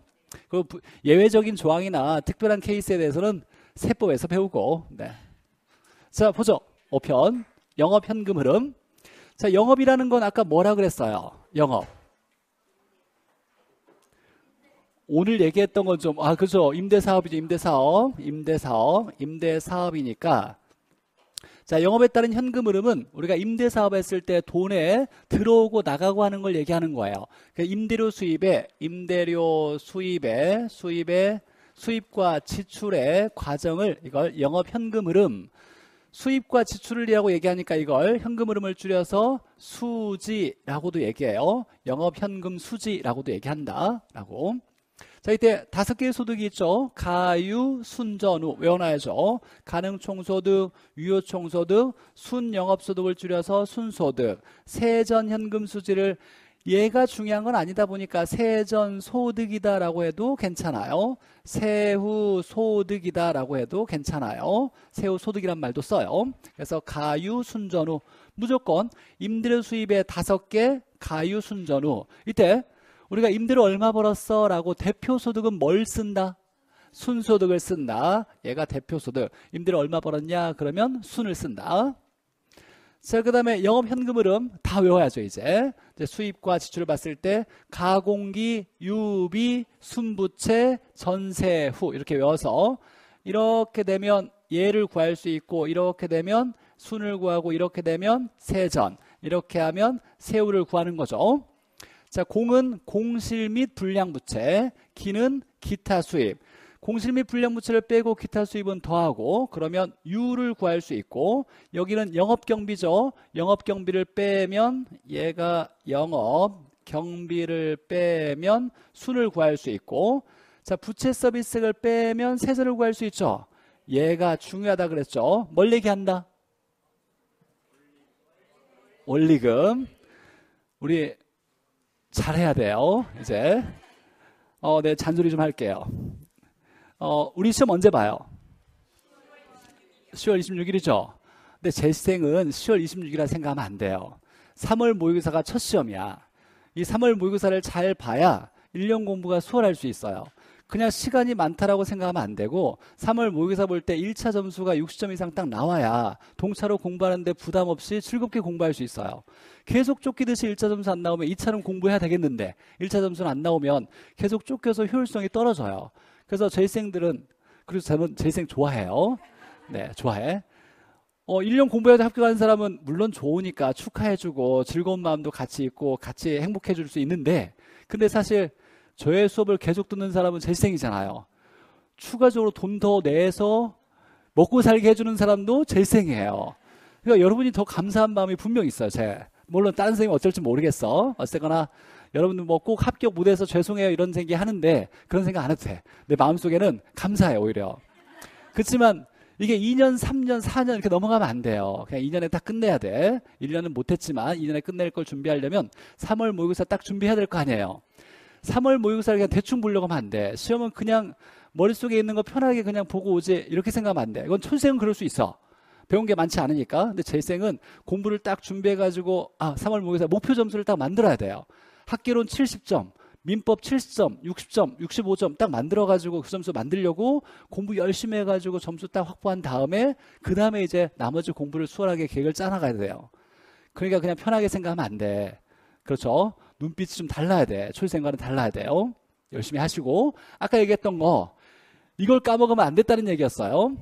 A: 그 예외적인 조항이나 특별한 케이스에 대해서는 세법에서 배우고 네. 자 보죠. 5편 영업 현금 흐름 자 영업이라는 건 아까 뭐라 그랬어요? 영업 오늘 얘기했던 건 좀, 아, 그죠. 임대사업이죠. 임대사업. 임대사업. 임대사업이니까. 자, 영업에 따른 현금 흐름은 우리가 임대사업 했을 때 돈에 들어오고 나가고 하는 걸 얘기하는 거예요. 그러니까 임대료 수입에, 임대료 수입에, 수입에, 수입과 지출의 과정을 이걸 영업 현금 흐름, 수입과 지출을이라고 얘기하니까 이걸 현금 흐름을 줄여서 수지라고도 얘기해요. 영업 현금 수지라고도 얘기한다라고. 자 이때 다섯 개의 소득이 있죠. 가유, 순전후 외워놔야죠. 가능총소득, 유효총소득, 순영업소득을 줄여서 순소득, 세전현금수지를 얘가 중요한 건 아니다 보니까 세전 소득이다라고 해도 괜찮아요. 세후 소득이다라고 해도 괜찮아요. 세후 소득이란 말도 써요. 그래서 가유 순전후 무조건 임대료 수입의 다섯 개 가유 순전후 이때 우리가 임대료 얼마 벌었어? 라고 대표 소득은 뭘 쓴다? 순소득을 쓴다. 얘가 대표 소득. 임대료 얼마 벌었냐? 그러면 순을 쓴다. 자, 그 다음에 영업 현금 흐름 다 외워야죠, 이제. 이제 수입과 지출을 봤을 때 가공기, 유비, 순부채, 전세 후 이렇게 외워서 이렇게 되면 얘를 구할 수 있고 이렇게 되면 순을 구하고 이렇게 되면 세전 이렇게 하면 세후를 구하는 거죠. 자, 공은 공실 및 불량부채, 기는 기타 수입. 공실 및 불량부채를 빼고 기타 수입은 더하고 그러면 유를 구할 수 있고 여기는 영업경비죠. 영업경비를 빼면 얘가 영업 경비를 빼면 순을 구할 수 있고 자 부채 서비스액을 빼면 세제를 구할 수 있죠. 얘가 중요하다 그랬죠. 뭘 얘기한다? 원리금 우리 잘해야 돼요. 이제. 어, 네, 잔소리 좀 할게요. 어, 우리 시험 언제 봐요? 10월 26일이죠. 근데 재시생은 10월 26일이라 생각하면 안 돼요. 3월 모의고사가 첫 시험이야. 이 3월 모의고사를 잘 봐야 1년 공부가 수월할 수 있어요. 그냥 시간이 많다라고 생각하면 안 되고 3월 모의고사 볼 때 1차 점수가 60점 이상 딱 나와야 동차로 공부하는데 부담 없이 즐겁게 공부할 수 있어요. 계속 쫓기듯이 1차 점수 안 나오면 2차는 공부해야 되겠는데 1차 점수는 안 나오면 계속 쫓겨서 효율성이 떨어져요. 그래서 재생들은 그래고 저는 재생 좋아해요. 네, 좋아해. 어, 1년 공부해서 합격한 사람은 물론 좋으니까 축하해주고 즐거운 마음도 같이 있고 같이 행복해줄 수 있는데 근데 사실 저의 수업을 계속 듣는 사람은 재생이잖아요. 추가적으로 돈 더 내서 먹고 살게 해주는 사람도 재생이에요. 그러니까 여러분이 더 감사한 마음이 분명 히 있어요. 제 물론 다른 선생님 어쩔지 모르겠어. 어쨌거나 여러분들 뭐 꼭 합격 무대에서 죄송해요 이런 생각 하는데 그런 생각 안 해도 돼. 내 마음속에는 감사해 오히려. 그렇지만 이게 2년, 3년, 4년 이렇게 넘어가면 안 돼요. 그냥 2년에 딱 끝내야 돼. 1년은 못했지만 2년에 끝낼 걸 준비하려면 3월 모의고사 딱 준비해야 될 거 아니에요. 3월 모의고사를 그냥 대충 보려고 하면 안 돼. 시험은 그냥 머릿속에 있는 거 편하게 그냥 보고 오지 이렇게 생각하면 안 돼. 이건 초생은 그럴 수 있어. 배운 게 많지 않으니까. 근데 재생은 공부를 딱 준비해 가지고 아, 3월 모의고사 목표 점수를 딱 만들어야 돼요. 학기론 70점, 민법 7점, 60점, 65점 딱 만들어 가지고 그 점수 만들려고 공부 열심히 해 가지고 점수 딱 확보한 다음에 그다음에 이제 나머지 공부를 수월하게 계획을 짜나가야 돼요. 그러니까 그냥 편하게 생각하면 안 돼. 그렇죠? 눈빛이 좀 달라야 돼. 출생과는 달라야 돼요. 열심히 하시고 아까 얘기했던 거 이걸 까먹으면 안 됐다는 얘기였어요.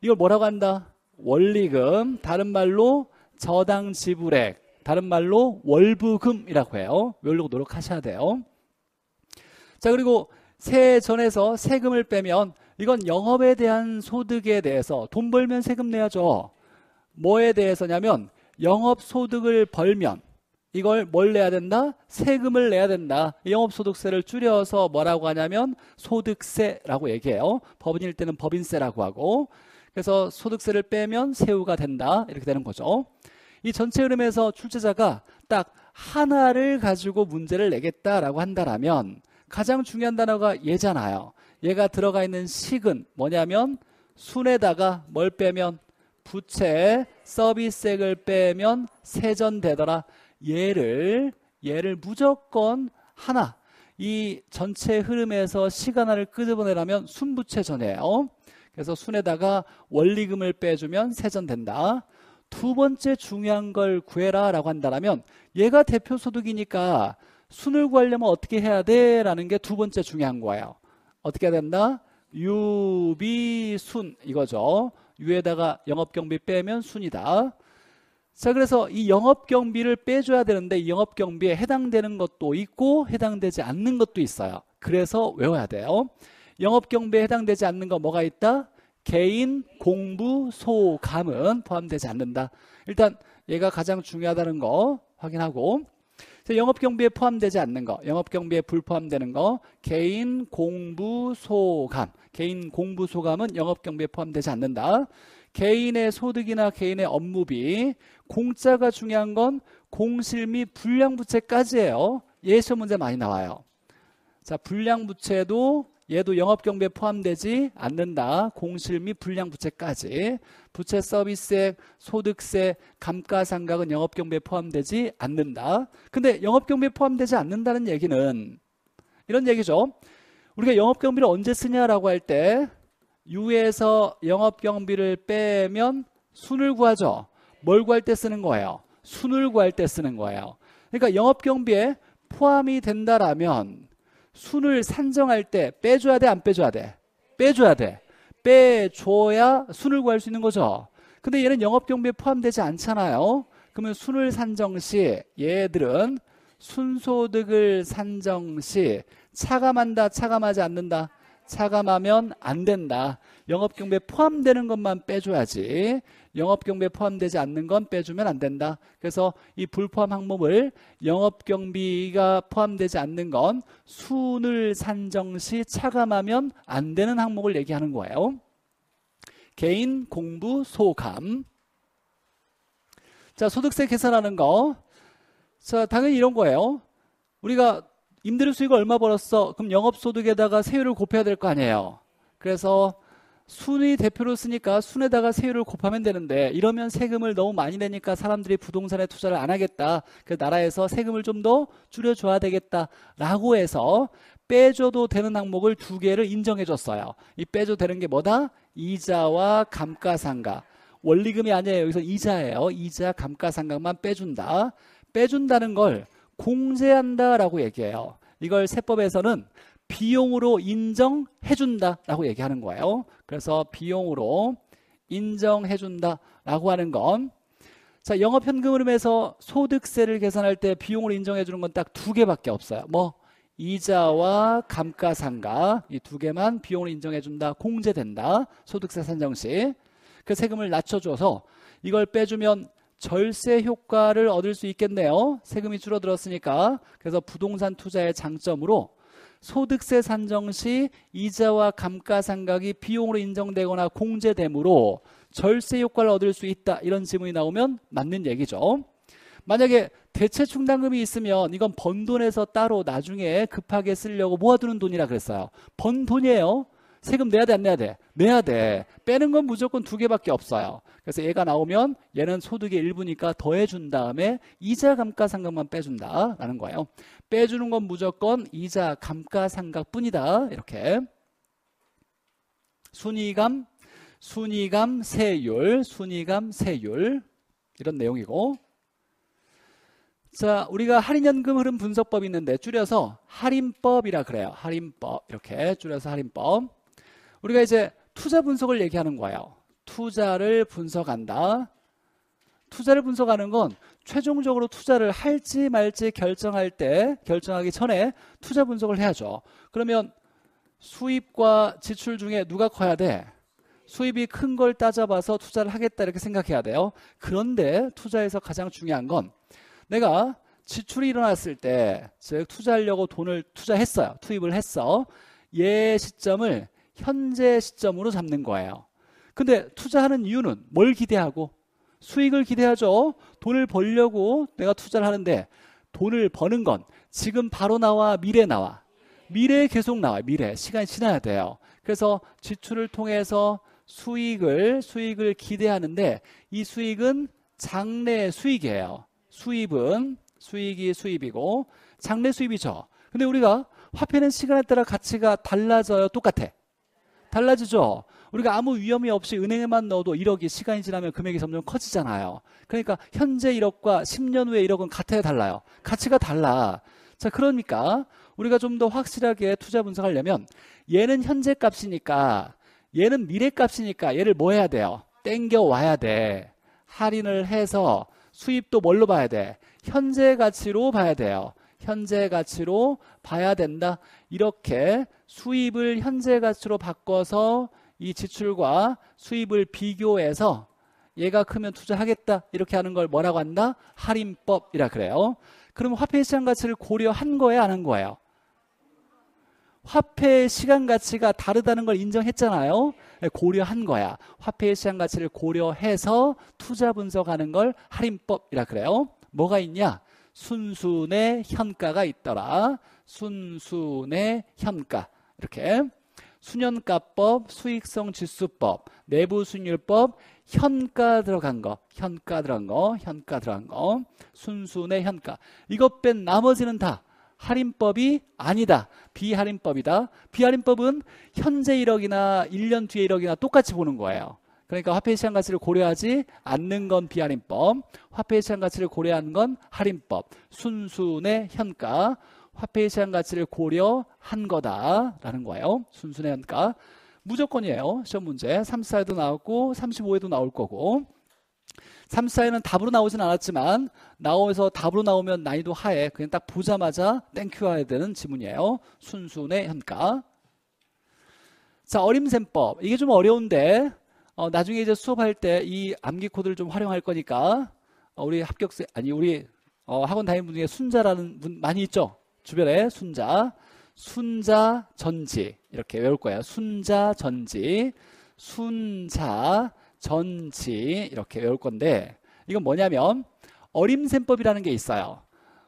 A: 이걸 뭐라고 한다? 원리금, 다른 말로 저당 지불액, 다른 말로 월부금이라고 해요. 외우려고 노력하셔야 돼요. 자, 그리고 세해 전에서 세금을 빼면 이건 영업에 대한 소득에 대해서 돈 벌면 세금 내야죠. 뭐에 대해서냐면 영업 소득을 벌면 이걸 뭘 내야 된다? 세금을 내야 된다. 영업소득세를 줄여서 뭐라고 하냐면 소득세라고 얘기해요. 법인일 때는 법인세라고 하고 그래서 소득세를 빼면 세후가 된다. 이렇게 되는 거죠. 이 전체 흐름에서 출제자가 딱 하나를 가지고 문제를 내겠다라고 한다라면 가장 중요한 단어가 얘잖아요. 얘가 들어가 있는 식은 뭐냐면 순에다가 뭘 빼면 부채 서비스액을 빼면 세전되더라. 얘를 얘를 무조건 하나 이 전체 흐름에서 시간화를 끄집어내라면 순부채 전이에요. 그래서 순에다가 원리금을 빼주면 세전된다. 두 번째 중요한 걸 구해라 라고 한다면 얘가 대표 소득이니까 순을 구하려면 어떻게 해야 돼? 라는 게 두 번째 중요한 거예요. 어떻게 해야 된다? 유비순 이거죠. 유에다가 영업경비 빼면 순이다. 자, 그래서 이 영업 경비를 빼줘야 되는데 영업 경비에 해당되는 것도 있고 해당되지 않는 것도 있어요. 그래서 외워야 돼요. 영업 경비에 해당되지 않는 거 뭐가 있다? 개인, 공부, 소감은 포함되지 않는다. 일단 얘가 가장 중요하다는 거 확인하고 영업 경비에 포함되지 않는 거, 영업 경비에 불포함되는 거, 개인, 공부, 소감. 개인, 공부, 소감은 영업 경비에 포함되지 않는다. 개인의 소득이나 개인의 업무비, 공짜가 중요한 건 공실 및 불량부채까지예요. 예시 문제 많이 나와요. 자, 불량부채도 얘도 영업경비에 포함되지 않는다. 공실 및 불량부채까지. 부채 서비스액, 소득세, 감가상각은 영업경비에 포함되지 않는다. 근데 영업경비에 포함되지 않는다는 얘기는 이런 얘기죠. 우리가 영업경비를 언제 쓰냐라고 할때 U에서 영업 경비를 빼면 순을 구하죠. 뭘 구할 때 쓰는 거예요? 순을 구할 때 쓰는 거예요. 그러니까 영업 경비에 포함이 된다라면 순을 산정할 때 빼줘야 돼, 안 빼줘야 돼? 빼줘야 돼. 빼줘야 순을 구할 수 있는 거죠. 근데 얘는 영업 경비에 포함되지 않잖아요. 그러면 순을 산정 시 얘들은 순소득을 산정 시 차감한다, 차감하지 않는다. 차감하면 안 된다. 영업 경비에 포함되는 것만 빼줘야지. 영업 경비에 포함되지 않는 건 빼주면 안 된다. 그래서 이 불포함 항목을 영업 경비가 포함되지 않는 건 순을 산정 시 차감하면 안 되는 항목을 얘기하는 거예요. 개인 공부 소감. 자, 소득세 계산하는 거. 자, 당연히 이런 거예요. 우리가 임대료 수익을 얼마 벌었어? 그럼 영업소득에다가 세율을 곱해야 될 거 아니에요. 그래서 순위 대표로 쓰니까 순에다가 세율을 곱하면 되는데 이러면 세금을 너무 많이 내니까 사람들이 부동산에 투자를 안 하겠다. 그 나라에서 세금을 좀 더 줄여줘야 되겠다라고 해서 빼줘도 되는 항목을 두 개를 인정해줬어요. 이 빼줘도 되는 게 뭐다? 이자와 감가상각. 원리금이 아니에요. 여기서 이자예요. 이자 감가상각만 빼준다. 빼준다는 걸 공제한다라고 얘기해요. 이걸 세법에서는 비용으로 인정해준다라고 얘기하는 거예요. 그래서 비용으로 인정해준다라고 하는 건 자, 영업현금흐름에서 소득세를 계산할 때 비용을 인정해주는 건 딱 두 개밖에 없어요. 뭐 이자와 감가상가이 두 개만 비용을 인정해준다, 공제된다, 소득세 산정 시. 그 세금을 낮춰줘서 이걸 빼주면 절세 효과를 얻을 수 있겠네요. 세금이 줄어들었으니까. 그래서 부동산 투자의 장점으로 소득세 산정 시 이자와 감가상각이 비용으로 인정되거나 공제되므로 절세 효과를 얻을 수 있다. 이런 질문이 나오면 맞는 얘기죠. 만약에 대체 충당금이 있으면 이건 번 돈에서 따로 나중에 급하게 쓰려고 모아두는 돈이라 그랬어요. 번 돈이에요. 세금 내야 돼 안 내야 돼? 내야 돼. 빼는 건 무조건 두 개밖에 없어요. 그래서 얘가 나오면 얘는 소득의 일부니까 더해준 다음에 이자 감가상각만 빼준다라는 거예요. 빼주는 건 무조건 이자 감가상각뿐이다. 이렇게 순이감, 순이감, 세율, 순이감, 세율 이런 내용이고 자, 우리가 할인연금 흐름 분석법이 있는데 줄여서 할인법이라 그래요. 할인법. 이렇게 줄여서 할인법. 우리가 이제 투자 분석을 얘기하는 거예요. 투자를 분석한다. 투자를 분석하는 건 최종적으로 투자를 할지 말지 결정할 때 결정하기 전에 투자 분석을 해야죠. 그러면 수입과 지출 중에 누가 커야 돼? 수입이 큰 걸 따져봐서 투자를 하겠다 이렇게 생각해야 돼요. 그런데 투자에서 가장 중요한 건 내가 지출이 일어났을 때, 즉 투자하려고 돈을 투자했어요. 투입을 했어. 예 시점을 현재 시점으로 잡는 거예요. 근데 투자하는 이유는 뭘 기대하고 수익을 기대하죠. 돈을 벌려고 내가 투자를 하는데 돈을 버는 건 지금 바로 나와 미래 나와 미래에 계속 나와 미래 시간이 지나야 돼요. 그래서 지출을 통해서 수익을 수익을 기대하는데 이 수익은 장래 수익이에요. 수입은 수익이 수입이고 장래 수입이죠. 근데 우리가 화폐는 시간에 따라 가치가 달라져요. 똑같아. 달라지죠. 우리가 아무 위험이 없이 은행에만 넣어도 1억이 시간이 지나면 금액이 점점 커지잖아요. 그러니까 현재 1억과 10년 후에 1억은 같아야 달라요. 가치가 달라. 자, 그러니까 우리가 좀 더 확실하게 투자 분석하려면 얘는 현재 값이니까 얘는 미래 값이니까 얘를 뭐 해야 돼요? 땡겨 와야 돼. 할인을 해서 수입도 뭘로 봐야 돼? 현재 가치로 봐야 돼요. 현재 가치로 봐야 된다. 이렇게 수입을 현재 가치로 바꿔서 이 지출과 수입을 비교해서 얘가 크면 투자하겠다 이렇게 하는 걸 뭐라고 한다? 할인법이라 그래요. 그럼 화폐 시장 가치를 고려한 거예요, 안 한 거예요? 화폐 의 시간 가치가 다르다는 걸 인정했잖아요. 네, 고려한 거야. 화폐 시장 가치를 고려해서 투자 분석하는 걸 할인법이라 그래요. 뭐가 있냐? 순순의 현가가 있더라. 순순의 현가. 이렇게 수년가법, 수익성 지수법, 내부순율법, 현가 들어간 거, 현가 들어간 거, 현가 들어간 거, 순순의 현가. 이것 뺀 나머지는 다 할인법이 아니다. 비할인법이다. 비할인법은 현재 1억이나 1년 뒤에 1억이나 똑같이 보는 거예요. 그러니까 화폐 시장 가치를 고려하지 않는 건 비할인법, 화폐 시장 가치를 고려하는 건 할인법, 순순의 현가, 화폐 시장 가치를 고려한 거다라는 거예요. 순순의 현가. 무조건이에요. 시험 문제. 34에도 나왔고 35에도 나올 거고. 34에는 답으로 나오진 않았지만 나오면서 답으로 나오면 난이도 하에 그냥 딱 보자마자 땡큐 해야 되는 지문이에요. 순순의 현가. 자, 어림셈법. 이게 좀 어려운데 어, 나중에 이제 수업할 때 이 암기 코드를 좀 활용할 거니까 어, 우리 합격생 아니 우리 어, 학원 다니는 분 중에 순자라는 분 많이 있죠. 주변에 순자, 순자 전지 이렇게 외울 거예요. 순자 전지, 순자 전지 이렇게 외울 건데 이건 뭐냐면 어림셈법이라는 게 있어요.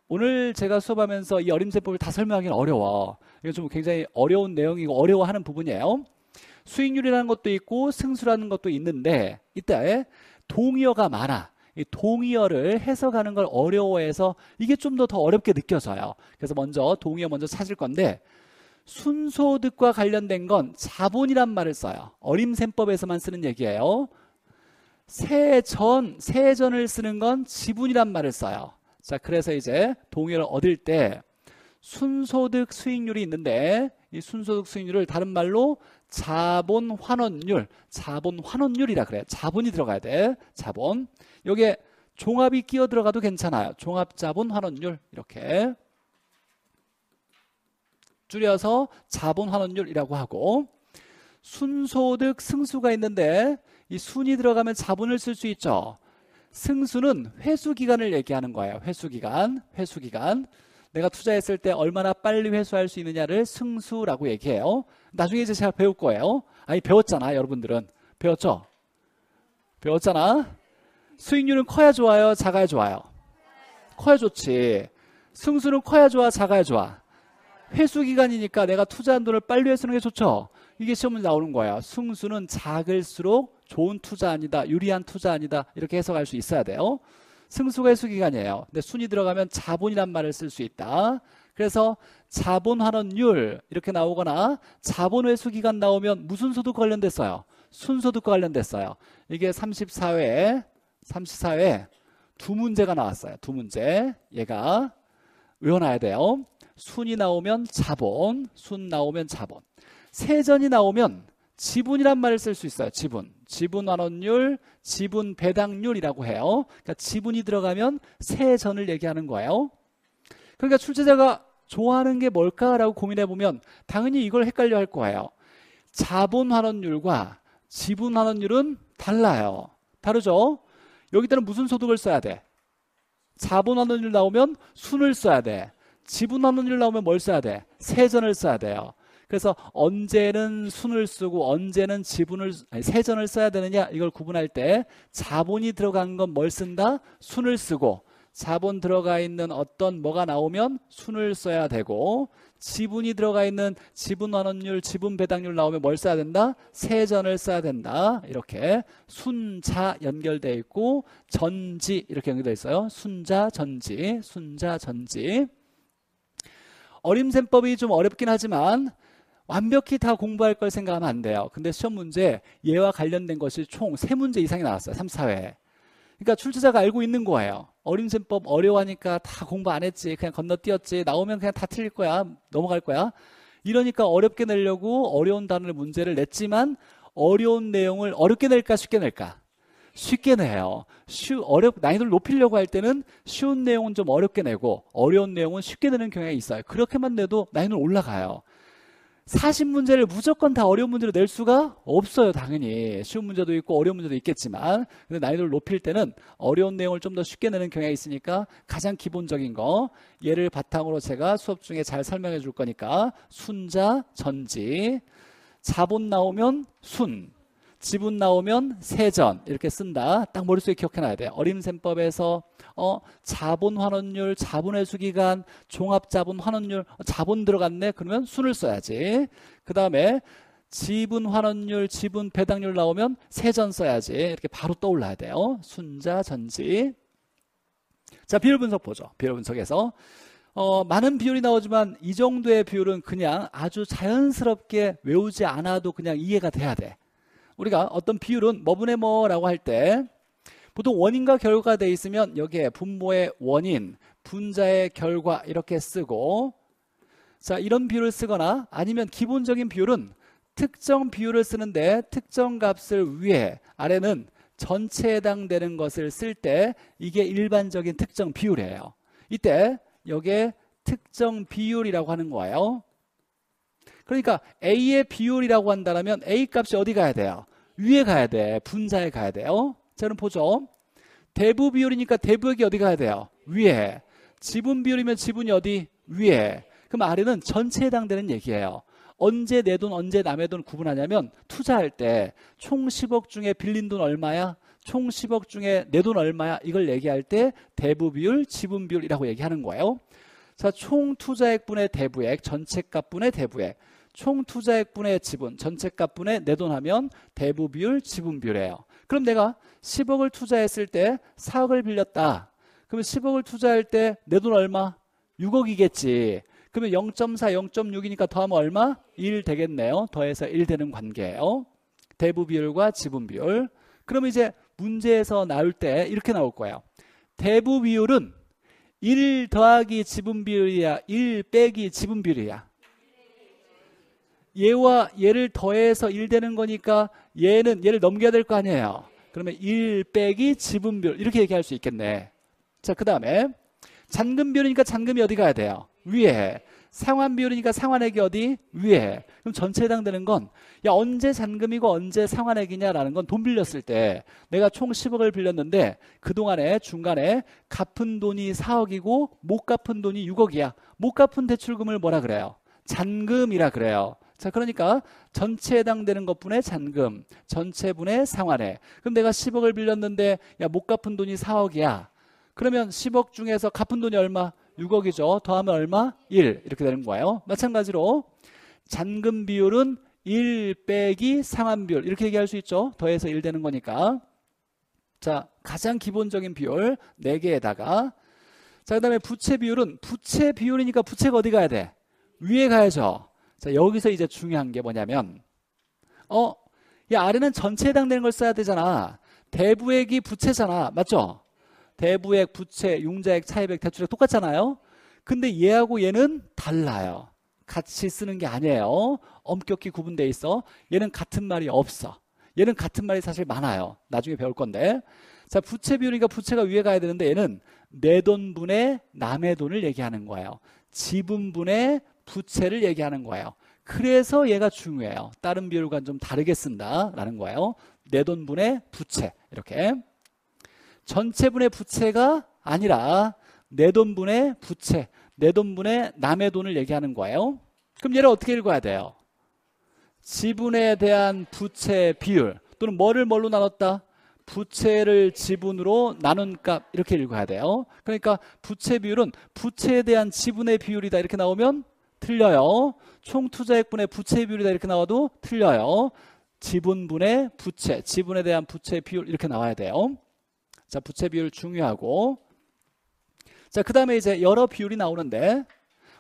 A: 오늘 제가 수업하면서 이 어림셈법을 다 설명하기는 어려워. 이건 좀 굉장히 어려운 내용이고 어려워하는 부분이에요. 수익률이라는 것도 있고 승수라는 것도 있는데 이때 동의어가 많아. 이 동의어를 해석하는 걸 어려워해서 이게 좀 더더 더 어렵게 느껴져요. 그래서 먼저 동의어 먼저 찾을 건데 순소득과 관련된 건 자본이란 말을 써요. 어림셈법에서만 쓰는 얘기예요. 세전, 세전을 쓰는 건 지분이란 말을 써요. 자, 그래서 이제 동의를 어 얻을 때 순소득 수익률이 있는데 이 순소득 수익률을 다른 말로 자본 환원율, 자본 환원율이라 그래. 자본이 들어가야 돼. 자본. 여기에 종합이 끼어 들어가도 괜찮아요. 종합 자본 환원율 이렇게 줄여서 자본 환원율이라고 하고 순소득 승수가 있는데 이 순이 들어가면 자본을 쓸 수 있죠. 승수는 회수 기간을 얘기하는 거예요. 회수 기간, 회수 기간. 내가 투자했을 때 얼마나 빨리 회수할 수 있느냐를 승수라고 얘기해요. 나중에 이제 제가 배울 거예요. 아니 배웠잖아 여러분들은 배웠죠? 배웠잖아. 수익률은 커야 좋아요, 작아야 좋아요. 커야 좋지. 승수는 커야 좋아, 작아야 좋아. 회수 기간이니까 내가 투자한 돈을 빨리 회수하는 게 좋죠. 이게 시험에 나오는 거예요 승수는 작을수록 좋은 투자 아니다, 유리한 투자 아니다 이렇게 해석할 수 있어야 돼요. 승수가 회수기간이에요. 근데 순이 들어가면 자본이란 말을 쓸 수 있다. 그래서 자본 환원율 이렇게 나오거나 자본 회수기간 나오면 무슨 소득 관련됐어요? 순소득과 관련됐어요. 이게 34회, 34회 두 문제가 나왔어요. 두 문제. 얘가 외워놔야 돼요. 순이 나오면 자본, 순 나오면 자본. 세전이 나오면 지분이란 말을 쓸 수 있어요. 지분. 지분환원율 지분배당률이라고 해요. 그러니까 지분이 들어가면 세전을 얘기하는 거예요. 그러니까 출제자가 좋아하는 게 뭘까라고 고민해 보면 당연히 이걸 헷갈려 할 거예요. 자본환원율과 지분환원율은 달라요. 다르죠? 여기다는 무슨 소득을 써야 돼? 자본환원율 나오면 순을 써야 돼. 지분환원율 나오면 뭘 써야 돼? 세전을 써야 돼요. 그래서 언제는 순을 쓰고 언제는 지분을 아니, 세전을 써야 되느냐 이걸 구분할 때 자본이 들어간 건 뭘 쓴다? 순을 쓰고 자본 들어가 있는 어떤 뭐가 나오면 순을 써야 되고 지분이 들어가 있는 지분 환원율, 지분 배당률 나오면 뭘 써야 된다? 세전을 써야 된다. 이렇게 순자 연결돼 있고 전지 이렇게 연결돼 있어요. 순자 전지, 순자 전지. 어림셈법이 좀 어렵긴 하지만 완벽히 다 공부할 걸 생각하면 안 돼요. 근데 시험 문제 얘와 관련된 것이 총 세 문제 이상이 나왔어요. 3, 4회. 그러니까 출제자가 알고 있는 거예요. 어림셈법 어려워하니까 다 공부 안 했지. 그냥 건너뛰었지. 나오면 그냥 다 틀릴 거야. 넘어갈 거야. 이러니까 어렵게 내려고 어려운 단어를 문제를 냈지만 어려운 내용을 어렵게 낼까 쉽게 낼까? 쉽게 내요. 쉬, 어렵, 난이도를 높이려고 할 때는 쉬운 내용은 좀 어렵게 내고 어려운 내용은 쉽게 내는 경향이 있어요. 그렇게만 내도 난이도는 올라가요. 사0 문제를 무조건 다 어려운 문제로 낼 수가 없어요 당연히 쉬운 문제도 있고 어려운 문제도 있겠지만 근데 난이도를 높일 때는 어려운 내용을 좀 더 쉽게 내는 경향이 있으니까 가장 기본적인 거 얘를 바탕으로 제가 수업 중에 잘 설명해 줄 거니까 순자 전지 자본 나오면 순 지분 나오면 세전 이렇게 쓴다 딱 머릿속에 기억해 놔야 돼요 어림셈법에서 어, 자본 환원율, 자본 회수 기간, 종합 자본 환원율, 어, 자본 들어갔네. 그러면 순을 써야지. 그다음에 지분 환원율, 지분 배당률 나오면 세전 써야지. 이렇게 바로 떠올라야 돼요. 순자, 전지. 자, 비율 분석 보죠. 비율 분석에서 어, 많은 비율이 나오지만 이 정도의 비율은 그냥 아주 자연스럽게 외우지 않아도 그냥 이해가 돼야 돼. 우리가 어떤 비율은 뭐분의 뭐라고 할때 보통 원인과 결과가 돼 있으면 여기에 분모의 원인, 분자의 결과 이렇게 쓰고 자 이런 비율을 쓰거나 아니면 기본적인 비율은 특정 비율을 쓰는데 특정 값을 위에 아래는 전체에 해당되는 것을 쓸 때 이게 일반적인 특정 비율이에요. 이때 여기에 특정 비율이라고 하는 거예요. 그러니까 A의 비율이라고 한다면 A 값이 어디 가야 돼요? 위에 가야 돼. 분자에 가야 돼요. 저는 보죠. 대부 비율이니까 대부액이 어디 가야 돼요? 위에. 지분 비율이면 지분이 어디? 위에. 그럼 아래는 전체에 해당되는 얘기예요. 언제 내 돈, 언제 남의 돈 구분하냐면 투자할 때 총 10억 중에 빌린 돈 얼마야? 총 10억 중에 내 돈 얼마야? 이걸 얘기할 때 대부 비율, 지분 비율이라고 얘기하는 거예요. 자, 총 투자액 분의 대부액, 전체값 분의 대부액. 총 투자액 분의 지분, 전체값 분의 내 돈 하면 대부 비율, 지분 비율이에요. 그럼 내가 10억을 투자했을 때 4억을 빌렸다. 그러면 10억을 투자할 때 내 돈 얼마? 6억이겠지. 그러면 0.4, 0.6이니까 더하면 얼마? 1 되겠네요. 더해서 1 되는 관계예요. 대부 비율과 지분 비율. 그럼 이제 문제에서 나올 때 이렇게 나올 거예요. 대부 비율은 1 더하기 지분 비율이야. 1 빼기 지분 비율이야. 얘와 얘를 더해서 1 되는 거니까 얘는 얘를 넘겨야 될 거 아니에요. 그러면 1 빼기 지분별 이렇게 얘기할 수 있겠네. 자, 그 다음에 잔금별이니까 잔금이 어디 가야 돼요? 위에. 상환비율이니까 상환액이 어디? 위에. 그럼 전체에 해당되는 건, 야, 언제 잔금이고 언제 상환액이냐라는 건 돈 빌렸을 때 내가 총 10억을 빌렸는데 그동안에 중간에 갚은 돈이 4억이고 못 갚은 돈이 6억이야. 못 갚은 대출금을 뭐라 그래요? 잔금이라 그래요. 자, 그러니까 전체에 해당되는 것분의 잔금, 전체분의 상환해. 그럼 내가 10억을 빌렸는데 야, 못 갚은 돈이 4억이야. 그러면 10억 중에서 갚은 돈이 얼마? 6억이죠. 더하면 얼마? 1. 이렇게 되는 거예요. 마찬가지로 잔금 비율은 1 빼기 상환 비율. 이렇게 얘기할 수 있죠. 더해서 1 되는 거니까. 자, 가장 기본적인 비율 4개에다가 자, 그다음에 부채 비율은 부채 비율이니까 부채가 어디 가야 돼? 위에 가야죠. 자, 여기서 이제 중요한 게 뭐냐면 어, 이 아래는 전체에 해당되는 걸 써야 되잖아. 대부액이 부채잖아. 맞죠? 대부액, 부채, 융자액, 차입액, 대출액 똑같잖아요. 근데 얘하고 얘는 달라요. 같이 쓰는 게 아니에요. 엄격히 구분돼 있어. 얘는 같은 말이 없어. 얘는 같은 말이 사실 많아요. 나중에 배울 건데. 자, 부채 비율이니까 부채가 위에 가야 되는데 얘는 내 돈분의 남의 돈을 얘기하는 거예요. 지분분의 부채를 얘기하는 거예요. 그래서 얘가 중요해요. 다른 비율과는 좀 다르게 쓴다라는 거예요. 내 돈분의 부채 이렇게 전체분의 부채가 아니라 내 돈분의 부채, 내 돈분의 남의 돈을 얘기하는 거예요. 그럼 얘를 어떻게 읽어야 돼요? 지분에 대한 부채 비율 또는 뭐를 뭘로 나눴다? 부채를 지분으로 나눈 값 이렇게 읽어야 돼요. 그러니까 부채 비율은 부채에 대한 지분의 비율이다 이렇게 나오면 틀려요. 총 투자액분의 부채 비율이다 이렇게 나와도 틀려요. 지분분의 부채, 지분에 대한 부채 비율 이렇게 나와야 돼요. 자, 부채 비율 중요하고 자, 그 다음에 이제 여러 비율이 나오는데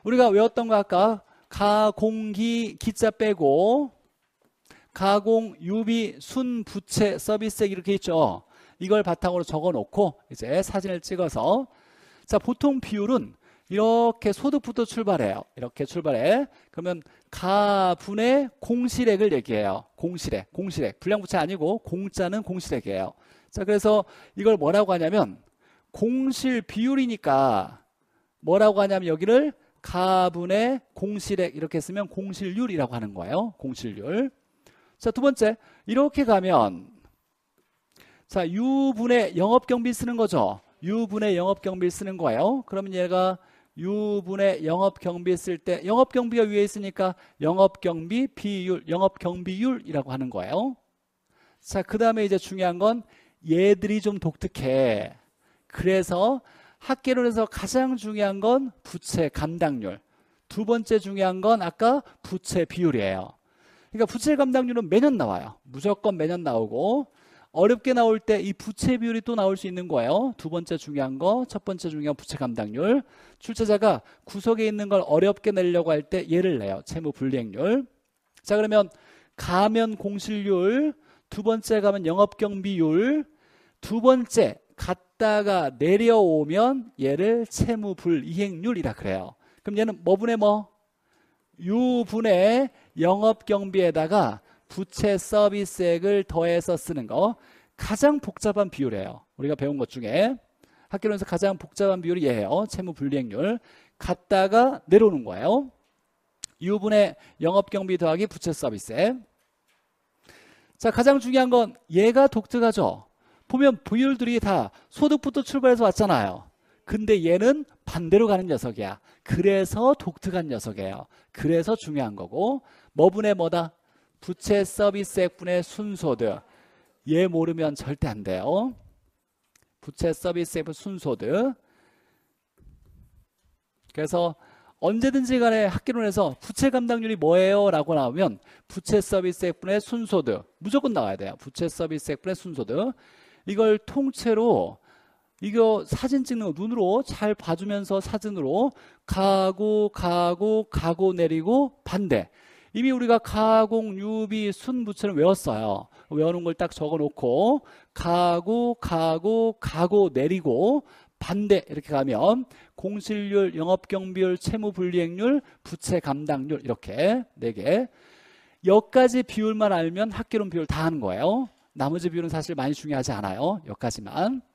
A: 우리가 외웠던 거 아까 가공기 기자 빼고 가공 유비 순부채 서비스액 이렇게 있죠. 이걸 바탕으로 적어 놓고 이제 사진을 찍어서 자 보통 비율은 이렇게 소득부터 출발해요. 이렇게 출발해. 그러면 가분의 공실액을 얘기해요. 공실액, 공실액. 불량부채 아니고 공짜는 공실액이에요. 자, 그래서 이걸 뭐라고 하냐면 공실 비율이니까 뭐라고 하냐면 여기를 가분의 공실액 이렇게 쓰면 공실률이라고 하는 거예요. 공실률. 자, 두 번째. 이렇게 가면 자, 유분의 영업경비 쓰는 거죠. 유분의 영업경비 쓰는 거예요. 그러면 얘가 유분의 영업 경비 했을 때 영업 경비가 위에 있으니까 영업 경비 비율, 영업 경비율이라고 하는 거예요. 자, 그다음에 이제 중요한 건 얘들이 좀 독특해. 그래서 학계론에서 가장 중요한 건 부채 감당률. 두 번째 중요한 건 아까 부채 비율이에요. 그러니까 부채 감당률은 매년 나와요. 무조건 매년 나오고 어렵게 나올 때 이 부채 비율이 또 나올 수 있는 거예요. 두 번째 중요한 거, 첫 번째 중요한 부채 감당률. 출제자가 구석에 있는 걸 어렵게 내려고 할때 예를 내요. 채무 불이행률. 자, 그러면 가면 공실률, 두 번째 가면 영업경비율, 두 번째 갔다가 내려오면 얘를 채무불이행률이라 그래요. 그럼 얘는 뭐분의 뭐? 유분의 영업경비에다가 부채 서비스액을 더해서 쓰는 거 가장 복잡한 비율이에요. 우리가 배운 것 중에 학교론에서 가장 복잡한 비율이 얘예요. 채무 불리행률 갔다가 내려오는 거예요. 유분의 영업경비 더하기 부채 서비스액 자 가장 중요한 건 얘가 독특하죠. 보면 부율들이 다 소득부터 출발해서 왔잖아요. 근데 얘는 반대로 가는 녀석이야. 그래서 독특한 녀석이에요. 그래서 중요한 거고 뭐분의 뭐다? 부채 서비스액분의 순소득 얘 모르면 절대 안 돼요. 부채 서비스액분 순소득 그래서 언제든지 간에 학기론에서 부채 감당률이 뭐예요? 라고 나오면 부채 서비스액분의 순소득 무조건 나와야 돼요. 부채 서비스액분의 순소득 이걸 통째로 이거 사진 찍는 거 눈으로 잘 봐주면서 사진으로 가고 가고 가고 내리고 반대 이미 우리가 가공, 유비, 순, 부채는 외웠어요. 외우는 걸 딱 적어놓고 가고, 가고, 가고, 내리고 반대 이렇게 가면 공실률, 영업경비율, 채무불이행률, 부채 감당률 이렇게 네 개. 여기까지 비율만 알면 학기론 비율 다 하는 거예요. 나머지 비율은 사실 많이 중요하지 않아요. 여기까지만.